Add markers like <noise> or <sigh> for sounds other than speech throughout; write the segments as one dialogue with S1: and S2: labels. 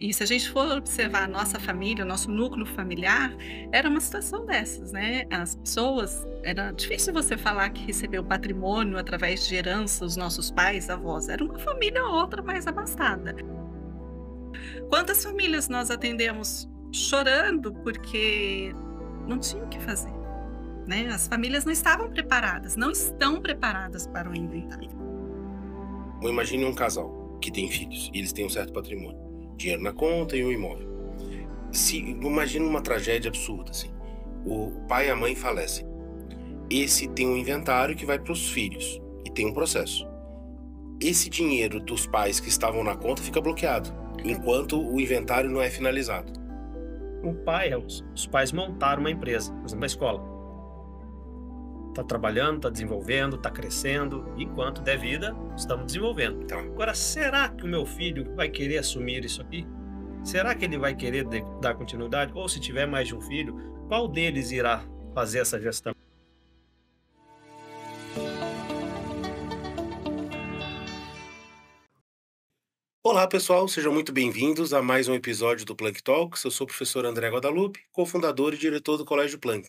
S1: E se a gente for observar a nossa família, o nosso núcleo familiar, era uma situação dessas, né? As pessoas, era difícil você falar que recebeu patrimônio através de herança, os nossos pais, avós. Era uma família ou outra mais abastada. Quantas famílias nós atendemos chorando porque não tinham o que fazer? Né? As famílias não estavam preparadas, não estão preparadas para o inventário.
S2: Eu imagine um casal que tem filhos e eles têm um certo patrimônio dinheiro na conta e um imóvel. Se imagina uma tragédia absurda assim, o pai e a mãe falecem. Esse tem um inventário que vai para os filhos e tem um processo. Esse dinheiro dos pais que estavam na conta fica bloqueado enquanto o
S3: inventário não é finalizado. O pai, os, os pais montaram uma empresa, por exemplo, uma escola está trabalhando, está desenvolvendo, está crescendo. Enquanto der vida, estamos desenvolvendo. Então, agora, será que o meu filho vai querer assumir isso aqui? Será que ele vai querer dar continuidade? Ou se tiver mais de um filho, qual deles irá fazer essa gestão?
S2: Olá pessoal, sejam muito bem-vindos a mais um episódio do Planck Talks. Eu sou o professor André Guadalupe, cofundador e diretor do Colégio Planck.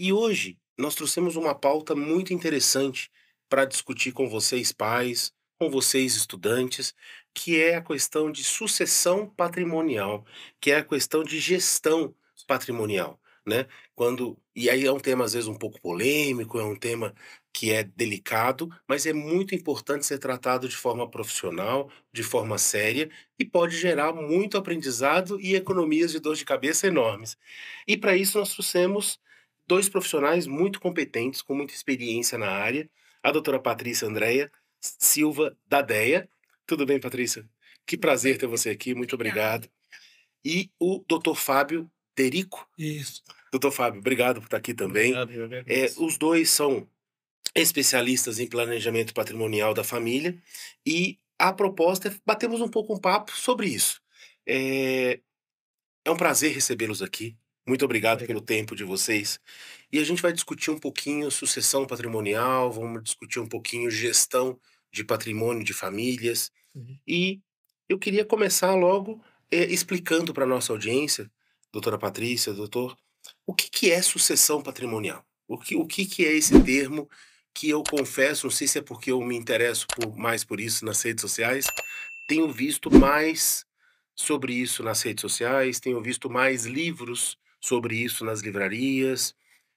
S2: E hoje nós trouxemos uma pauta muito interessante para discutir com vocês, pais, com vocês, estudantes, que é a questão de sucessão patrimonial, que é a questão de gestão patrimonial. Né? Quando e aí é um tema às vezes um pouco polêmico, é um tema que é delicado, mas é muito importante ser tratado de forma profissional, de forma séria e pode gerar muito aprendizado e economias de dor de cabeça enormes. E para isso nós trouxemos dois profissionais muito competentes, com muita experiência na área, a doutora Patrícia Andréia Silva Dadeia. Tudo bem, Patrícia? Que prazer ter você aqui, muito obrigado. E o doutor Fábio Terico. Isso. Doutor Fábio, obrigado por estar aqui também. Obrigado, é, os dois são especialistas em planejamento patrimonial da família e a proposta é batermos um pouco um papo sobre isso. É, é um prazer recebê-los aqui. Muito obrigado, obrigado, pelo tempo de vocês. E a gente vai discutir um pouquinho sucessão patrimonial, vamos discutir um pouquinho gestão de patrimônio de famílias. Uhum. E eu queria começar logo é, explicando para a nossa audiência, doutora Patrícia, doutor, o que, que é sucessão patrimonial? O que, o que, que é esse termo que eu confesso, não sei se é porque eu me interesso por, mais por isso nas redes sociais, tenho visto mais sobre isso nas redes sociais, tenho visto mais livros sobre isso nas livrarias,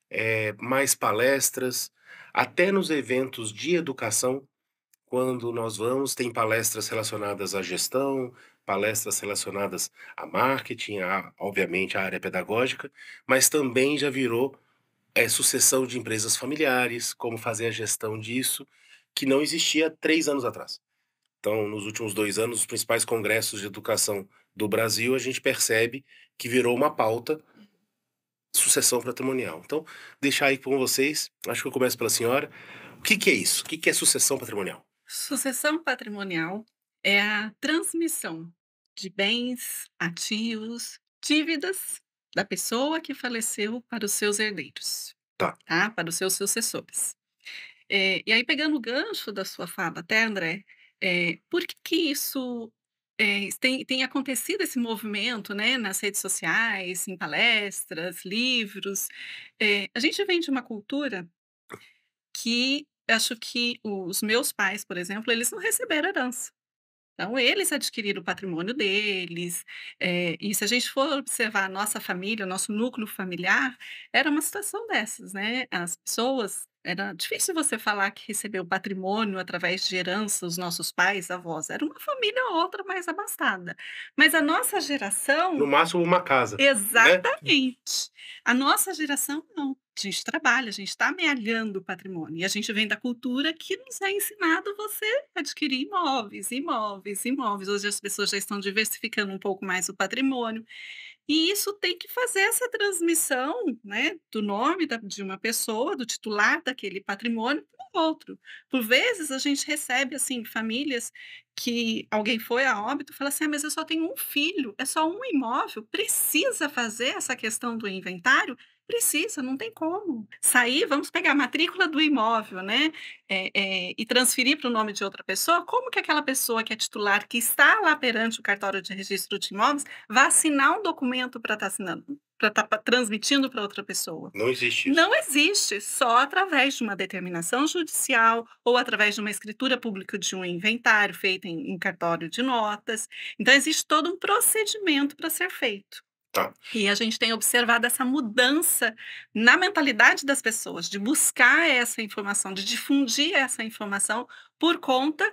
S2: é, mais palestras, até nos eventos de educação, quando nós vamos, tem palestras relacionadas à gestão, palestras relacionadas a marketing, a, obviamente a área pedagógica, mas também já virou é, sucessão de empresas familiares, como fazer a gestão disso, que não existia três anos atrás. Então, nos últimos dois anos, os principais congressos de educação do Brasil, a gente percebe que virou uma pauta sucessão patrimonial. Então, deixar aí com vocês, acho que eu começo pela senhora. O que, que é isso? O que, que é sucessão patrimonial?
S1: Sucessão patrimonial é a transmissão de bens, ativos, dívidas da pessoa que faleceu para os seus herdeiros. Tá. tá? Para os seus sucessores. É, e aí, pegando o gancho da sua fala até, André, é, por que, que isso é, tem, tem, acontecido esse movimento né, nas redes sociais, em palestras, livros. É, a gente vem de uma cultura que acho que os meus pais, por exemplo, eles não receberam herança. Então, eles adquiriram o patrimônio deles. É, e se a gente for observar a nossa família, o nosso núcleo familiar, era uma situação dessas, né? As pessoas era difícil você falar que recebeu patrimônio através de herança, os nossos pais, avós. Era uma família ou outra mais abastada. Mas a nossa geração. No máximo, uma casa. Né? Exatamente. Né? A nossa geração, não. A gente trabalha, a gente está amealhando o patrimônio. E a gente vem da cultura que nos é ensinado você adquirir imóveis, imóveis, imóveis. Hoje as pessoas já estão diversificando um pouco mais o patrimônio. E isso tem que fazer essa transmissão né, do nome da, de uma pessoa, do titular daquele patrimônio, para o outro. Por vezes a gente recebe assim famílias que alguém foi a óbito e fala assim: ah, mas eu só tenho um filho, é só um imóvel, precisa fazer essa questão do inventário? Precisa, não tem como. Sair, vamos pegar a matrícula do imóvel, né? É, é, e transferir para o nome de outra pessoa, como que aquela pessoa que é titular, que está lá perante o cartório de registro de imóveis, vai assinar um documento para estar tá assinando? para estar tá transmitindo para outra pessoa. Não existe. Isso. Não existe, só através de uma determinação judicial ou através de uma escritura pública de um inventário feito em, em cartório de notas. Então existe todo um procedimento para ser feito. Tá. E a gente tem observado essa mudança na mentalidade das pessoas, de buscar essa informação, de difundir essa informação por conta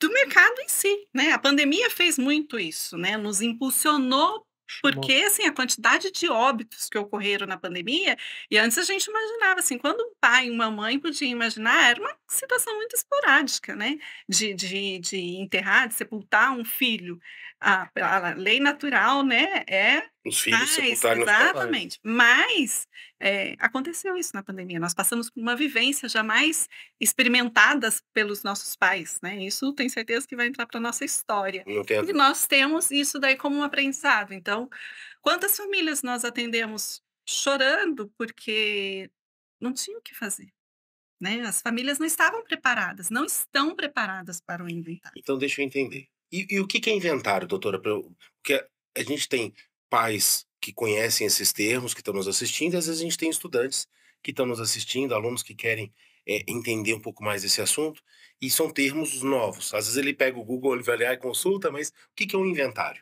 S1: do mercado em si, né? A pandemia fez muito isso, né? Nos impulsionou porque assim a quantidade de óbitos que ocorreram na pandemia e antes a gente imaginava assim quando um pai e uma mãe podiam imaginar era uma situação muito esporádica né de, de, de enterrar de sepultar um filho a, a lei natural, né? É
S2: os filhos secundários. Exatamente.
S1: Mas é, aconteceu isso na pandemia. Nós passamos por uma vivência jamais experimentada pelos nossos pais, né? Isso tem certeza que vai entrar para nossa história. E nós temos isso daí como um aprendizado. Então, quantas famílias nós atendemos chorando porque não tinham o que fazer? Né? As famílias não estavam preparadas, não estão preparadas para o inventário.
S2: Então, deixa eu entender. E, e o que, é inventário, doutora? Porque a gente tem pais que conhecem esses termos, que estão nos assistindo, e às vezes a gente tem estudantes que estão nos assistindo, alunos que querem é, entender um pouco mais desse assunto, e são termos novos. Às vezes ele pega o Google, ele vai lá e consulta, mas o que, que é um inventário?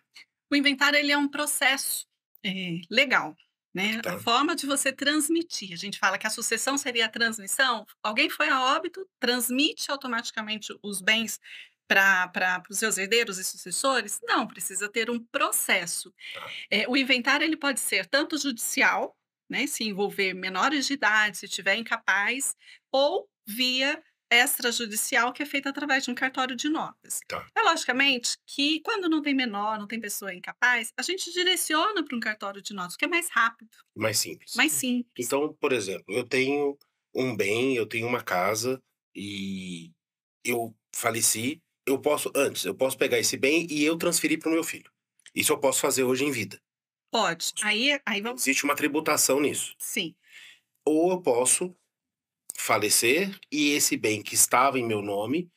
S1: O inventário ele é um processo é, legal, né? Tá. A forma de você transmitir. A gente fala que a sucessão seria a transmissão. Alguém foi a óbito, transmite automaticamente os bens para os seus herdeiros e sucessores? Não, precisa ter um processo. Tá. É, o inventário ele pode ser tanto judicial, né, se envolver menores de idade, se tiver incapaz, ou via extrajudicial que é feita através de um cartório de notas. Tá. É logicamente que quando não tem menor, não tem pessoa incapaz, a gente direciona para um cartório de notas, que é mais rápido.
S2: Mais simples.
S1: Mais simples.
S2: Então, por exemplo, eu tenho um bem, eu tenho uma casa e eu faleci eu posso, antes, eu posso pegar esse bem e eu transferir para o meu filho. Isso eu posso fazer hoje em vida.
S1: Pode. Aí, aí vamos.
S2: Existe uma tributação nisso. Sim. Ou eu posso falecer e esse bem que estava em meu nome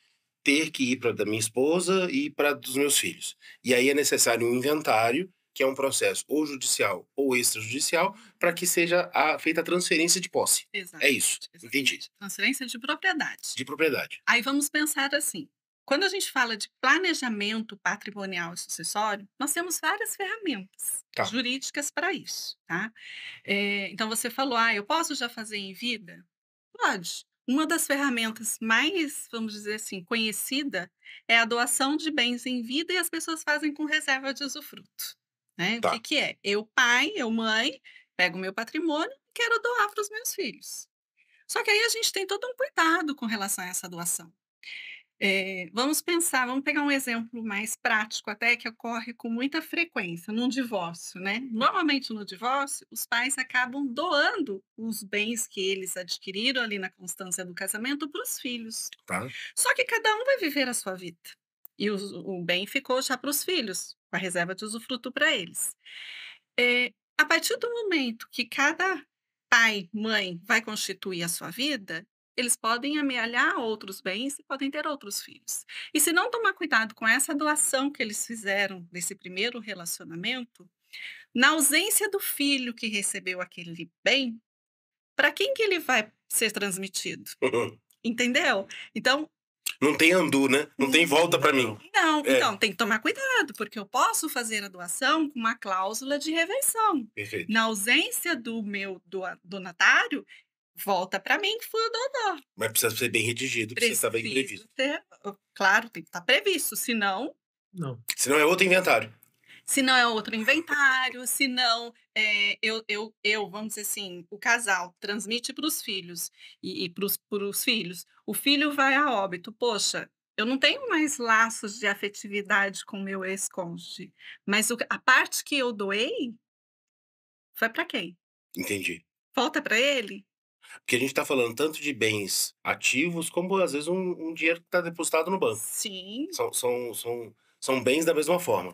S2: ter que ir para da minha esposa e para dos meus filhos. E aí é necessário um inventário, que é um processo ou judicial ou extrajudicial, para que seja a, feita a transferência de posse.
S1: Exato. É isso. Exatamente. Entendi. Transferência de propriedade.
S2: De propriedade.
S1: Aí vamos pensar assim: quando a gente fala de planejamento patrimonial e sucessório, nós temos várias ferramentas tá. jurídicas para isso, tá? É, então você falou, ah, eu posso já fazer em vida? Pode. Uma das ferramentas mais, vamos dizer assim, conhecida é a doação de bens em vida e as pessoas fazem com reserva de usufruto. Né? Tá. O que, que é? Eu, pai, eu, mãe, pego o meu patrimônio e quero doar para os meus filhos. Só que aí a gente tem todo um cuidado com relação a essa doação. É, vamos pensar, vamos pegar um exemplo mais prático, até que ocorre com muita frequência, num divórcio, né? Normalmente no divórcio, os pais acabam doando os bens que eles adquiriram ali na constância do casamento para os filhos. Tá. Só que cada um vai viver a sua vida. E o, o bem ficou já para os filhos, com a reserva de usufruto para eles. É, a partir do momento que cada pai, mãe vai constituir a sua vida, eles podem amealhar outros bens e podem ter outros filhos. E se não tomar cuidado com essa doação que eles fizeram nesse primeiro relacionamento, na ausência do filho que recebeu aquele bem, para quem que ele vai ser transmitido? <laughs> Entendeu? Então,
S2: não tem andu, né? Não tem volta para mim.
S1: Não, é. então tem que tomar cuidado, porque eu posso fazer a doação com uma cláusula de reversão. Perfeito. Na ausência do meu do, donatário, volta para mim que fui o dono.
S2: Mas precisa ser bem redigido, precisa, estar bem previsto.
S1: Ter, claro, tem que estar previsto, senão.
S2: Não. Senão é outro inventário.
S1: Se não é outro inventário, se não é, eu, eu, eu, vamos dizer assim, o casal transmite para os filhos e, e para os filhos. O filho vai a óbito. Poxa, eu não tenho mais laços de afetividade com meu ex conjuge mas o, a parte que eu doei foi para quem? Entendi. Volta para ele?
S2: Porque a gente está falando tanto de bens ativos, como às vezes um, um dinheiro que está depositado no banco.
S1: Sim.
S2: São, são, são, são bens da mesma forma.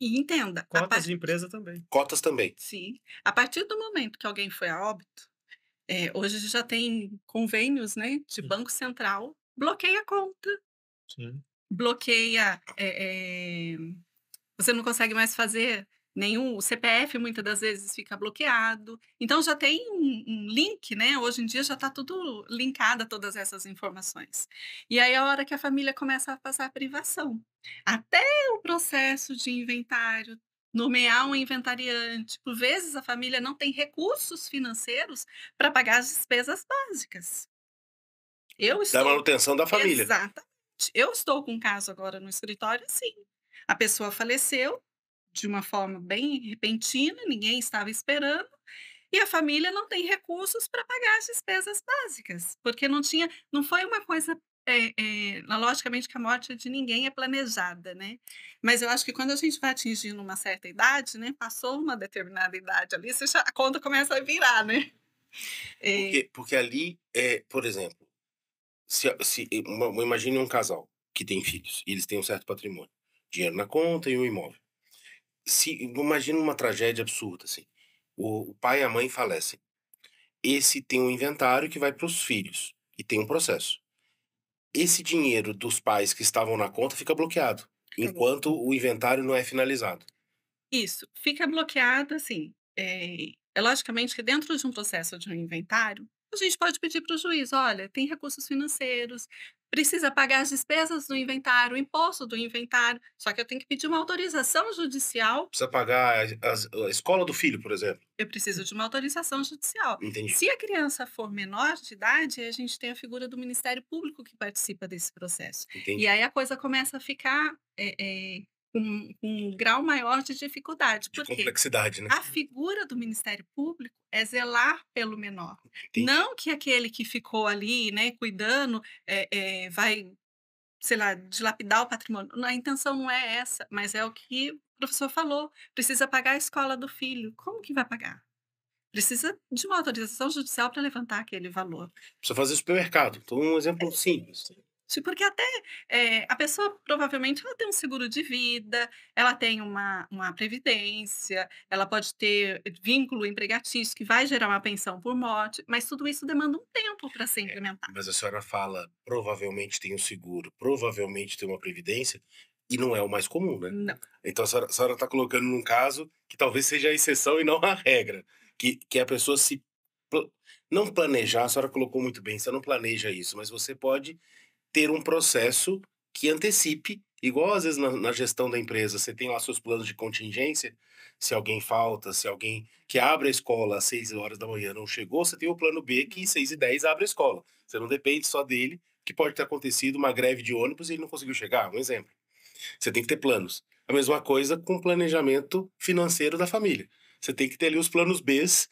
S1: E entenda. Cotas part... de empresa também.
S2: Cotas também.
S1: Sim. A partir do momento que alguém foi a óbito, é, hoje já tem convênios né, de Sim. Banco Central, bloqueia a conta. Sim. Bloqueia. É, é... Você não consegue mais fazer nenhum o CPF muitas das vezes fica bloqueado. Então já tem um, um link, né? Hoje em dia já está tudo linkado a todas essas informações. E aí é a hora que a família começa a passar a privação. Até o processo de inventário, nomear um inventariante, por vezes a família não tem recursos financeiros para pagar as despesas básicas. Eu estou... Da manutenção da família. Exatamente. Eu estou com um caso agora no escritório, sim. A pessoa faleceu, de uma forma bem repentina, ninguém estava esperando, e a família não tem recursos para pagar as despesas básicas, porque não tinha, não foi uma coisa é, é, logicamente que a morte de ninguém é planejada, né? Mas eu acho que quando a gente vai atingindo uma certa idade, né? Passou uma determinada idade ali, já, a conta começa a virar, né?
S3: É...
S2: Porque, porque, ali, é, por exemplo, se, se imagine um casal que tem filhos e eles têm um certo patrimônio, dinheiro na conta e um imóvel se imagina uma tragédia absurda assim. O, pai e a mãe falecem. Esse tem um inventário que vai para os filhos e tem um processo. Esse dinheiro dos pais que estavam na conta fica bloqueado enquanto o inventário não é finalizado.
S1: Isso, fica bloqueado assim. É, é logicamente que dentro de um processo de um inventário, a gente pode pedir para o juiz, olha, tem recursos financeiros, precisa pagar as despesas do inventário, o imposto do inventário, só que eu tenho que pedir uma autorização judicial.
S2: Precisa pagar a, a, a escola do filho, por exemplo.
S1: Eu preciso de uma autorização judicial. Entendi. Se a criança for menor de idade, a gente tem a figura do Ministério Público que participa desse processo. Entendi. E aí a coisa começa a ficar é, é, um, um grau maior de dificuldade. De porque complexidade, né? A figura do Ministério Público é zelar pelo menor. Entendi. Não que aquele que ficou ali, né, cuidando, é, é, vai, sei lá, dilapidar o patrimônio. A intenção não é essa, mas é o que o professor falou. Precisa pagar a escola do filho. Como que vai pagar? Precisa de uma autorização judicial para levantar aquele valor.
S2: Precisa fazer supermercado. Então, um exemplo simples.
S1: Porque até é, a pessoa provavelmente ela tem um seguro de vida, ela tem uma, uma previdência, ela pode ter vínculo empregatício que vai gerar uma pensão por morte, mas tudo isso demanda um tempo para ser é, implementado. É,
S2: mas a senhora fala, provavelmente tem um seguro, provavelmente tem uma previdência, e não é o mais comum, né? Não. Então a senhora está colocando num caso que talvez seja a exceção e não a regra, que, que a pessoa se. Não planejar, a senhora colocou muito bem, você não planeja isso, mas você pode ter um processo que antecipe, igual às vezes na, na gestão da empresa, você tem lá seus planos de contingência, se alguém falta, se alguém que abre a escola às 6 horas da manhã não chegou, você tem o plano B que às 6 e 10 abre a escola. Você não depende só dele, que pode ter acontecido uma greve de ônibus e ele não conseguiu chegar, um exemplo. Você tem que ter planos. A mesma coisa com o planejamento financeiro da família. Você tem que ter ali os planos Bs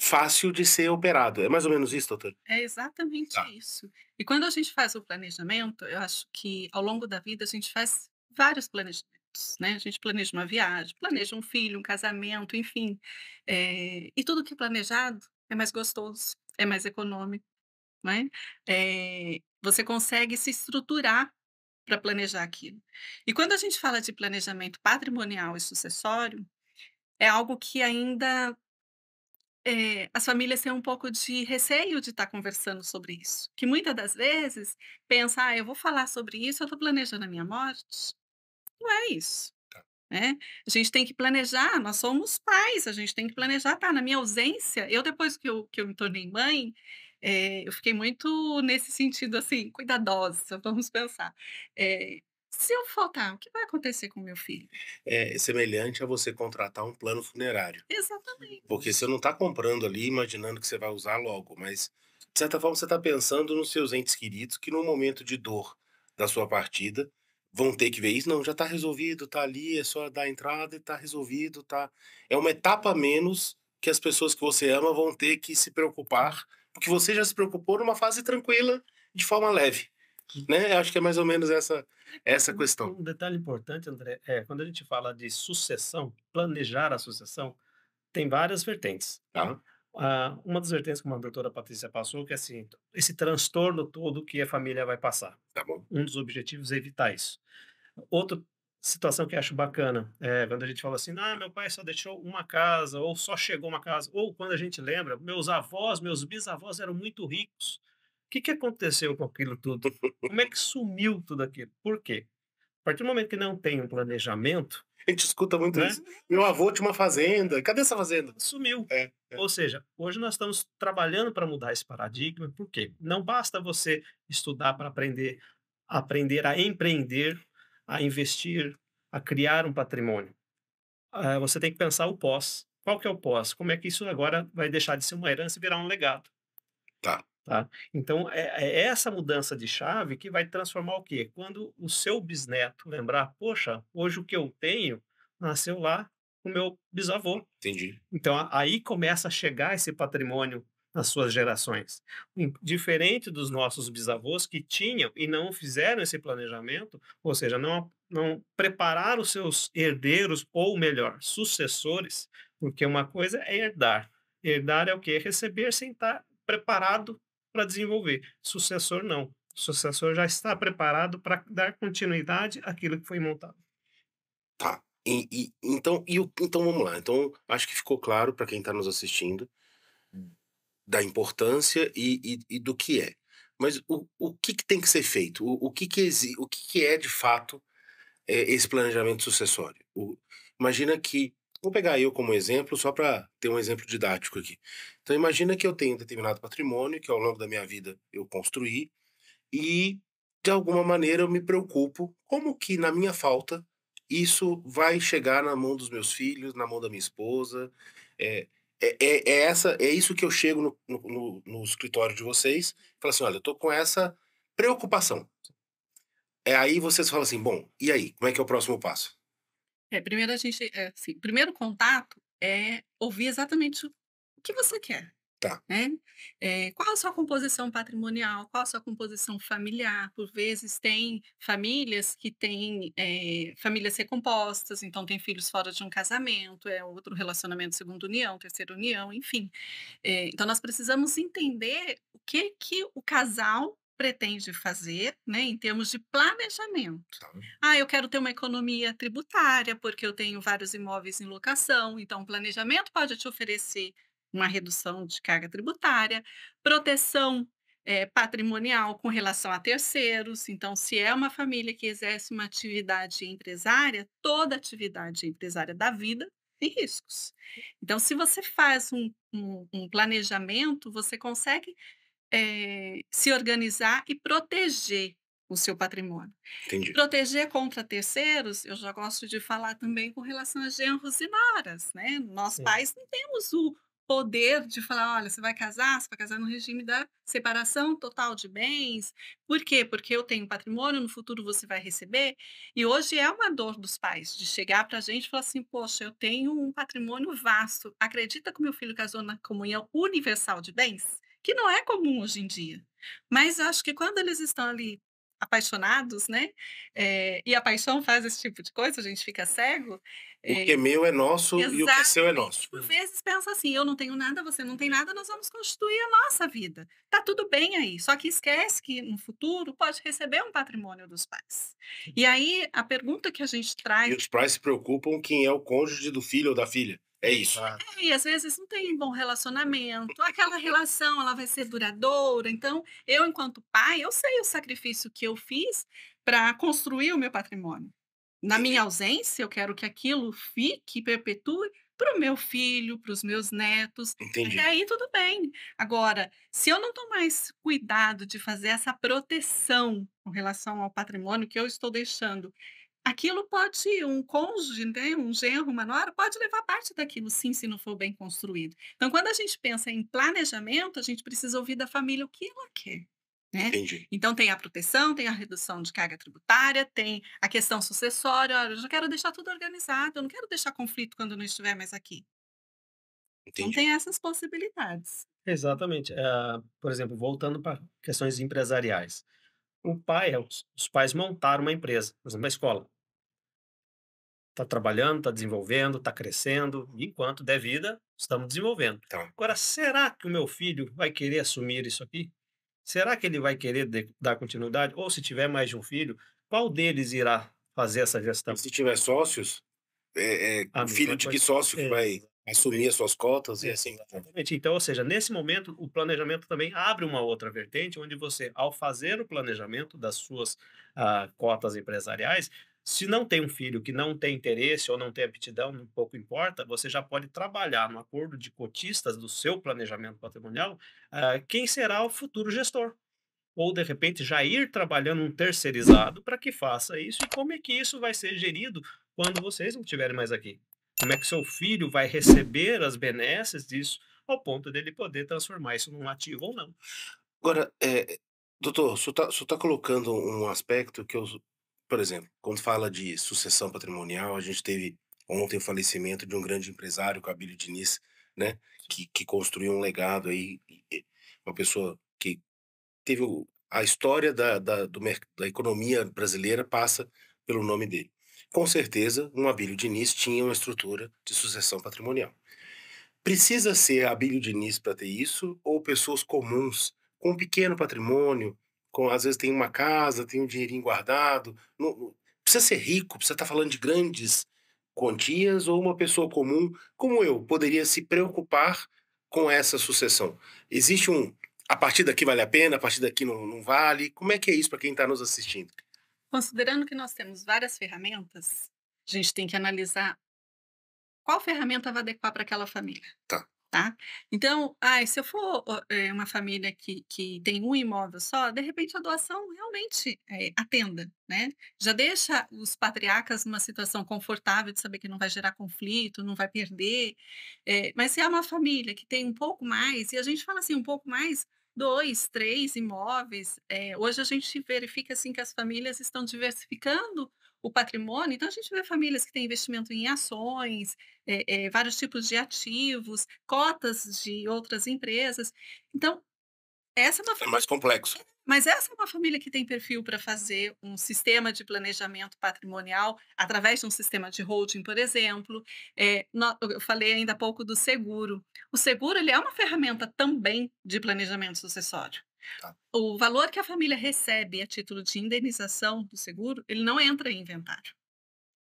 S2: fácil de ser operado. É mais ou menos isso, doutor?
S1: É exatamente tá. isso. E quando a gente faz o planejamento, eu acho que ao longo da vida a gente faz vários planejamentos, né? A gente planeja uma viagem, planeja um filho, um casamento, enfim. É... E tudo que é planejado é mais gostoso, é mais econômico, né? É... Você consegue se estruturar para planejar aquilo. E quando a gente fala de planejamento patrimonial e sucessório, é algo que ainda é, as famílias têm um pouco de receio de estar tá conversando sobre isso. Que muitas das vezes pensa, ah, eu vou falar sobre isso, eu estou planejando a minha morte. Não é isso. Tá. Né? A gente tem que planejar, nós somos pais, a gente tem que planejar, tá? Na minha ausência, eu depois que eu, que eu me tornei mãe, é, eu fiquei muito nesse sentido, assim, cuidadosa, vamos pensar. É, se eu faltar, o que vai acontecer com meu filho?
S2: É semelhante a você contratar um plano funerário.
S1: Exatamente.
S2: Porque você não está comprando ali, imaginando que você vai usar logo, mas de certa forma você está pensando nos seus entes queridos que no momento de dor da sua partida vão ter que ver isso. Não, já está resolvido, está ali, é só dar a entrada e está resolvido, tá. É uma etapa menos que as pessoas que você ama vão ter que se preocupar, porque você já se preocupou numa fase tranquila, de forma leve né? Eu acho que é mais ou menos essa, essa questão.
S3: Um detalhe importante, André, é quando a gente fala de sucessão, planejar a sucessão, tem várias vertentes. Tá? Ah, uma das vertentes que a doutora Patrícia passou, que é assim, esse transtorno todo que a família vai passar. Tá um dos objetivos é evitar isso. Outra situação que eu acho bacana é quando a gente fala assim, ah, meu pai só deixou uma casa, ou só chegou uma casa, ou quando a gente lembra, meus avós, meus bisavós eram muito ricos que, que aconteceu com aquilo tudo? Como é que sumiu tudo aquilo? Por quê? A partir do momento que não tem um planejamento. A gente escuta muito né? isso. Meu avô tinha uma fazenda. Cadê essa fazenda? Sumiu. É, é. Ou seja, hoje nós estamos trabalhando para mudar esse paradigma, Por quê? não basta você estudar para aprender, aprender a empreender, a investir, a criar um patrimônio. Ah, você tem que pensar o pós. Qual que é o pós? Como é que isso agora vai deixar de ser uma herança e virar um legado? Tá. Tá? Então, é, é, essa mudança de chave que vai transformar o quê? Quando o seu bisneto lembrar, poxa, hoje o que eu tenho nasceu lá com meu bisavô. Entendi. Então, aí começa a chegar esse patrimônio nas suas gerações. Diferente dos nossos bisavôs que tinham e não fizeram esse planejamento, ou seja, não, não prepararam os seus herdeiros, ou melhor, sucessores, porque uma coisa é herdar. Herdar é o quê? É receber sem estar preparado para desenvolver. Sucessor não. sucessor já está preparado para dar continuidade àquilo que foi montado.
S2: Tá. E, e, então, e, então vamos lá. Então acho que ficou claro para quem está nos assistindo da importância e, e, e, do que é. Mas o, o que, que tem que ser feito? O, o, que, que, o que, que é de fato é, esse planejamento sucessório? O, imagina que, vou pegar eu como exemplo, só para ter um exemplo didático aqui. Então imagina que eu tenho um determinado patrimônio que ao longo da minha vida eu construí e de alguma maneira eu me preocupo como que na minha falta isso vai chegar na mão dos meus filhos, na mão da minha esposa. É, é, é, é essa, é isso que eu chego no, no, no escritório de vocês e falo assim, olha, eu tô com essa preocupação. É aí vocês falam assim, bom, e aí, como é que é o próximo passo?
S1: É, primeiro a gente, é, assim, primeiro contato é ouvir exatamente que você quer. Tá. Né? É, qual a sua composição patrimonial? Qual a sua composição familiar? Por vezes tem famílias que têm é, famílias recompostas, então tem filhos fora de um casamento, é outro relacionamento segunda união, terceira união, enfim. É, então nós precisamos entender o que que o casal pretende fazer, né, em termos de planejamento. Tá. Ah, eu quero ter uma economia tributária porque eu tenho vários imóveis em locação. Então, o planejamento pode te oferecer uma redução de carga tributária, proteção é, patrimonial com relação a terceiros. Então, se é uma família que exerce uma atividade empresária, toda atividade empresária da vida tem riscos. Então, se você faz um, um, um planejamento, você consegue é, se organizar e proteger o seu patrimônio. Entendi. Proteger contra terceiros, eu já gosto de falar também com relação a genros e noras, né? Nós pais não temos o, poder de falar, olha, você vai casar, você vai casar no regime da separação total de bens. Por quê? Porque eu tenho patrimônio, no futuro você vai receber. E hoje é uma dor dos pais de chegar para a gente e falar assim, poxa, eu tenho um patrimônio vasto. Acredita que meu filho casou na comunhão universal de bens? Que não é comum hoje em dia. Mas acho que quando eles estão ali apaixonados, né? É, e a paixão faz esse tipo de coisa, a gente fica cego. O que é eh, meu é nosso Exatamente. e o que é seu é nosso. Por vezes pensa assim: eu não tenho nada, você não tem nada, nós vamos constituir a nossa vida. Tá tudo bem aí. Só que esquece que no futuro pode receber um patrimônio dos pais. E aí a pergunta que a gente traz. E os
S2: pais se preocupam quem é o cônjuge do filho ou da filha. É isso. né?
S1: É, e às vezes não tem bom relacionamento. Aquela relação, ela vai ser duradoura. Então, eu enquanto pai, eu sei o sacrifício que eu fiz para construir o meu patrimônio. Na minha ausência, eu quero que aquilo fique, perpetue para o meu filho, para os meus netos. Entendi. E aí tudo bem. Agora, se eu não tomar mais cuidado de fazer essa proteção com relação ao patrimônio que eu estou deixando aquilo pode, um cônjuge, né, um genro, uma nora, pode levar parte daquilo, sim, se não for bem construído. Então, quando a gente pensa em planejamento, a gente precisa ouvir da família o que ela quer. Né? Entendi. Então tem a proteção, tem a redução de carga tributária, tem a questão sucessória. Olha, eu já quero deixar tudo organizado, eu não quero deixar conflito quando não estiver mais aqui. Então, Entendi. Então tem essas possibilidades.
S3: Exatamente. Uh, por exemplo, voltando para questões empresariais. O pai, é os, pais montaram uma empresa, por exemplo, escola está trabalhando, está desenvolvendo, está crescendo. Enquanto der vida, estamos desenvolvendo. Então. Agora, será que o meu filho vai querer assumir isso aqui? Será que ele vai querer de, dar continuidade? Ou se tiver mais de um filho, qual deles irá fazer essa gestão? E se tiver sócios, é, é Amigo, filho de que sócio é, que vai assumir as suas cotas é, e assim. Exatamente. Então, ou seja, nesse momento, o planejamento também abre uma outra vertente, onde você, ao fazer o planejamento das suas ah, cotas empresariais, se não tem um filho que não tem interesse ou não tem aptidão, pouco importa, você já pode trabalhar no acordo de cotistas do seu planejamento patrimonial uh, quem será o futuro gestor. Ou, de repente, já ir trabalhando um terceirizado para que faça isso e como é que isso vai ser gerido quando vocês não estiverem mais aqui. Como é que seu filho vai receber as benesses disso ao ponto dele poder transformar isso num ativo ou não.
S2: Agora, é, doutor, você está tá colocando um aspecto que eu por exemplo, quando fala de sucessão patrimonial, a gente teve ontem o falecimento de um grande empresário, Cabílio é Diniz, né, que, que construiu um legado aí, uma pessoa que teve o, a história da, da, do, da economia brasileira passa pelo nome dele. Com certeza, um Abílio Diniz tinha uma estrutura de sucessão patrimonial. Precisa ser Abílio Diniz para ter isso ou pessoas comuns com um pequeno patrimônio, com, às vezes tem uma casa, tem um dinheirinho guardado. Não, não precisa ser rico, precisa estar tá falando de grandes quantias, ou uma pessoa comum, como eu, poderia se preocupar com essa sucessão? Existe um. A partir daqui vale a pena, a partir daqui não, não vale? Como é que é isso para quem está nos assistindo?
S1: Considerando que nós temos várias ferramentas, a gente tem que analisar qual ferramenta vai adequar para aquela família. Tá tá? Então, ai, se eu for é, uma família que, que tem um imóvel só, de repente a doação realmente é, atenda, né? Já deixa os patriarcas numa situação confortável de saber que não vai gerar conflito, não vai perder. É, mas se é uma família que tem um pouco mais, e a gente fala assim, um pouco mais, dois, três imóveis, hoje a gente verifica assim que as famílias estão diversificando o patrimônio. Então, a gente vê famílias que têm investimento em ações, é, é, vários tipos de ativos, cotas de outras empresas. Então, essa é uma. É família... É mais complexo. Mas essa é uma família que tem perfil para fazer um sistema de planejamento patrimonial através de um sistema de holding, por exemplo. É, eu falei ainda há pouco do seguro. O seguro ele é uma ferramenta também de planejamento sucessório. Tá. O valor que a família recebe a título de indenização do seguro, ele não entra em inventário.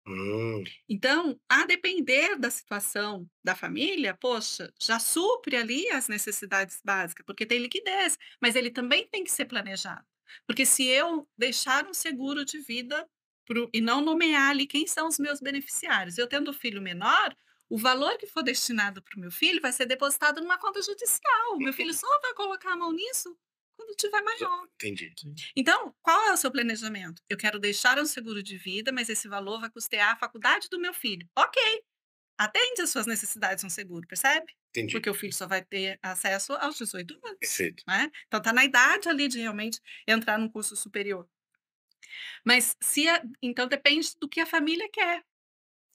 S1: Hum. Então, a depender da situação da família, poxa, já supre ali as necessidades básicas, porque tem liquidez, mas ele também tem que ser planejado. Porque se eu deixar um seguro de vida pro, e não nomear ali quem são os meus beneficiários, eu tendo filho menor, o valor que for destinado para o meu filho vai ser depositado numa conta judicial. Meu filho <laughs> só vai colocar a mão nisso quando tiver maior. Entendi. Então, qual é o seu planejamento? Eu quero deixar um seguro de vida, mas esse valor vai custear a faculdade do meu filho. Ok. Atende às suas necessidades um seguro, percebe? Entendi. Porque o filho só vai ter acesso aos 18 anos. Perfeito. Né? Então, tá na idade ali de realmente entrar num curso superior. Mas se a... então depende do que a família quer.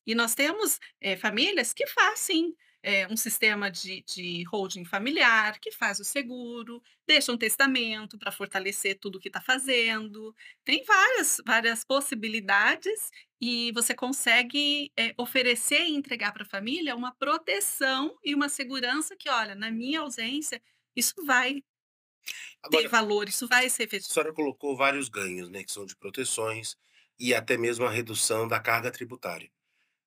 S1: E nós temos é, famílias que fazem é, um sistema de, de holding familiar que faz o seguro, deixa um testamento para fortalecer tudo que está fazendo. Tem várias, várias possibilidades e você consegue é, oferecer e entregar para a família uma proteção e uma segurança que, olha, na minha ausência, isso vai
S2: Agora, ter valor, isso vai ser efetivo. A senhora colocou vários ganhos, né, que são de proteções e até mesmo a redução da carga tributária.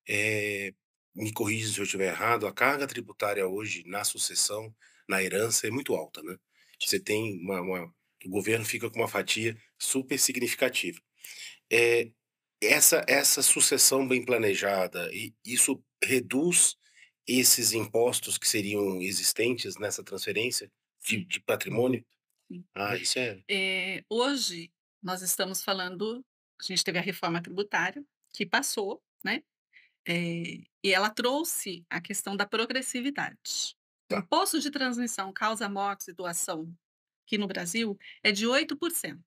S2: É, me corrija se eu estiver errado, a carga tributária hoje na sucessão, na herança, é muito alta, né? Você tem uma, uma o governo fica com uma fatia super significativa. É, essa, essa sucessão bem planejada, e isso reduz esses impostos que seriam existentes nessa transferência de, de patrimônio? Ah, isso é...
S1: é... Hoje, nós estamos falando, a gente teve a reforma tributária, que passou, né? É, e ela trouxe a questão da progressividade. Tá. O imposto de transmissão causa morte e doação, que no Brasil é de 8%.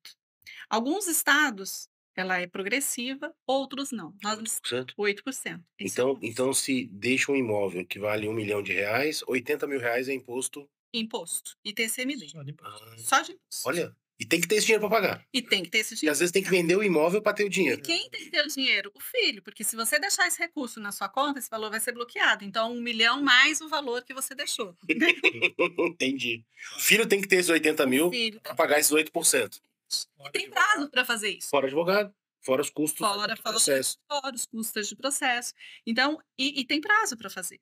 S1: Alguns estados ela é progressiva, outros não. Nós 8%. 8%.
S2: É então, é então, se deixa um imóvel que vale um milhão de reais, 80 mil reais é imposto.
S1: Imposto. E TCMD. Só de imposto. Ah, Só de imposto. Olha,
S2: e tem que ter esse dinheiro para pagar.
S1: E tem que ter esse dinheiro. E às vezes
S2: tem que vender o imóvel para ter o dinheiro. E
S1: quem tem que ter o dinheiro? O filho, porque se você deixar esse recurso na sua conta, esse valor vai ser bloqueado. Então, um milhão mais o valor que você deixou.
S2: <laughs> Entendi. O filho tem que ter esses 80 mil para pagar esses 8%.
S1: E tem prazo para fazer isso.
S2: Fora advogado,
S1: fora os custos fora, de processo. Fora os custos de processo. Então, e, e tem prazo para fazer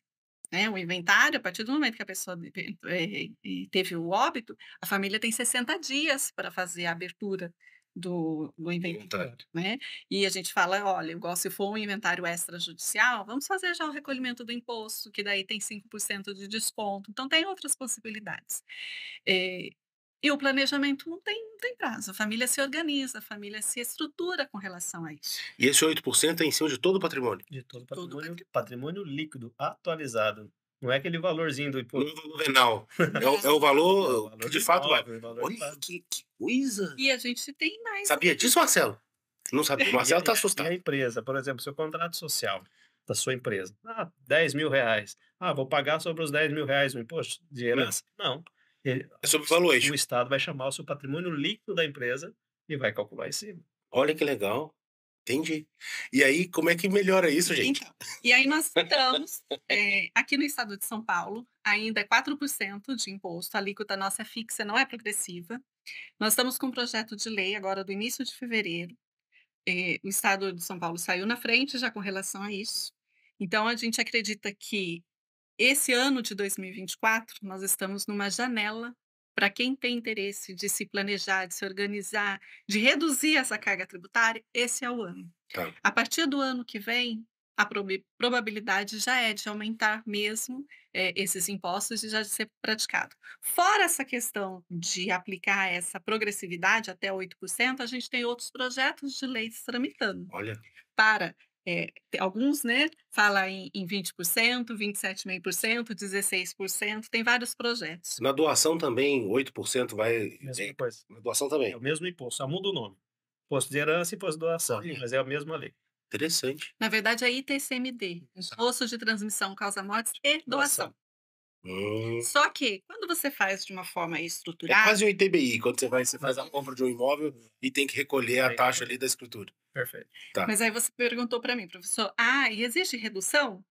S1: né, o inventário, a partir do momento que a pessoa eh, teve o óbito, a família tem 60 dias para fazer a abertura do, do inventário, né? E a gente fala, olha, igual se for um inventário extrajudicial, vamos fazer já o recolhimento do imposto, que daí tem 5% de desconto. Então, tem outras possibilidades. É, e o planejamento não tem, não tem prazo. A família se organiza, a família se estrutura com relação a isso.
S2: E esse 8% é em cima de todo o patrimônio?
S3: De todo o patrimônio, patrimônio, patrimônio. líquido, atualizado. Não é aquele valorzinho do imposto. Não é o valor venal. É, é, o, valor, <laughs> é o valor de, de fato vai. É Olha que, que, coisa.
S1: E a gente tem mais. Sabia
S3: disso, Marcelo? Não sabia. O Marcelo está assustado. E a tá empresa, por exemplo, seu contrato social da sua empresa. Ah, 10 mil reais. Ah, vou pagar sobre os 10 mil reais o imposto de herança? Não. não ele, é sobre valuation. O Estado vai chamar o seu patrimônio líquido da empresa e vai calcular em cima. Olha que legal. Entendi. E aí, como é que melhora isso, gente? Então,
S1: e aí nós estamos, é, aqui no estado de São Paulo, ainda é 4% de imposto, a alíquota nossa é fixa, não é progressiva. Nós estamos com um projeto de lei agora do início de fevereiro. É, o estado de São Paulo saiu na frente já com relação a isso. Então, a gente acredita que esse ano de 2024, nós estamos numa janela para quem tem interesse de se planejar, de se organizar, de reduzir essa carga tributária, esse é o ano. Tá. A partir do ano que vem, a prob probabilidade já é de aumentar mesmo é, esses impostos e já de ser praticado. Fora essa questão de aplicar essa progressividade até 8%, a gente tem outros projetos de leis tramitando. Olha. Para é, alguns, né, fala em, em 20%, 27,5%, 16%, tem vários projetos.
S3: Na doação também, 8% vai... Mesma é, coisa. Na doação também. É o mesmo imposto, só muda o nome. Imposto de herança e imposto de doação, tá. mas é a mesma lei. Interessante.
S1: Na verdade, é ITCMD, Imposto de Transmissão Causa Mortes e Doação. doação. Hum. Só que quando você faz de uma forma é estruturada. É quase um
S2: ITBI, quando você vai, você faz a uhum. compra de um imóvel e tem que recolher a taxa ali da escritura.
S3: Perfeito. Tá. Mas
S1: aí você perguntou para mim, professor, ah, e existe redução?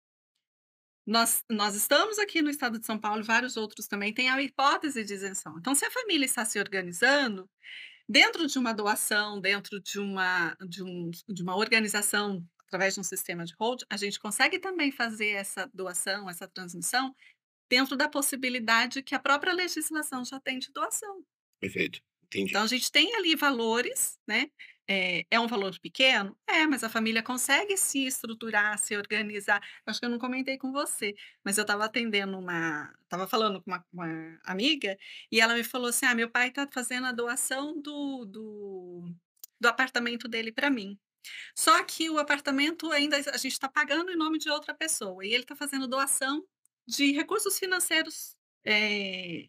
S1: Nós, nós estamos aqui no estado de São Paulo, vários outros também têm a hipótese de isenção. Então, se a família está se organizando, dentro de uma doação, dentro de uma, de, um, de uma organização através de um sistema de hold, a gente consegue também fazer essa doação, essa transmissão dentro da possibilidade que a própria legislação já tem de doação. Perfeito. Entendi. Então a gente tem ali valores, né? É, é, um valor pequeno? É, mas a família consegue se estruturar, se organizar. Acho que eu não comentei com você, mas eu estava atendendo uma. Estava falando com uma, uma, amiga e ela me falou assim: ah, meu pai está fazendo a doação do, do, do apartamento dele para mim. Só que o apartamento ainda a gente está pagando em nome de outra pessoa e ele está fazendo doação de recursos financeiros. É,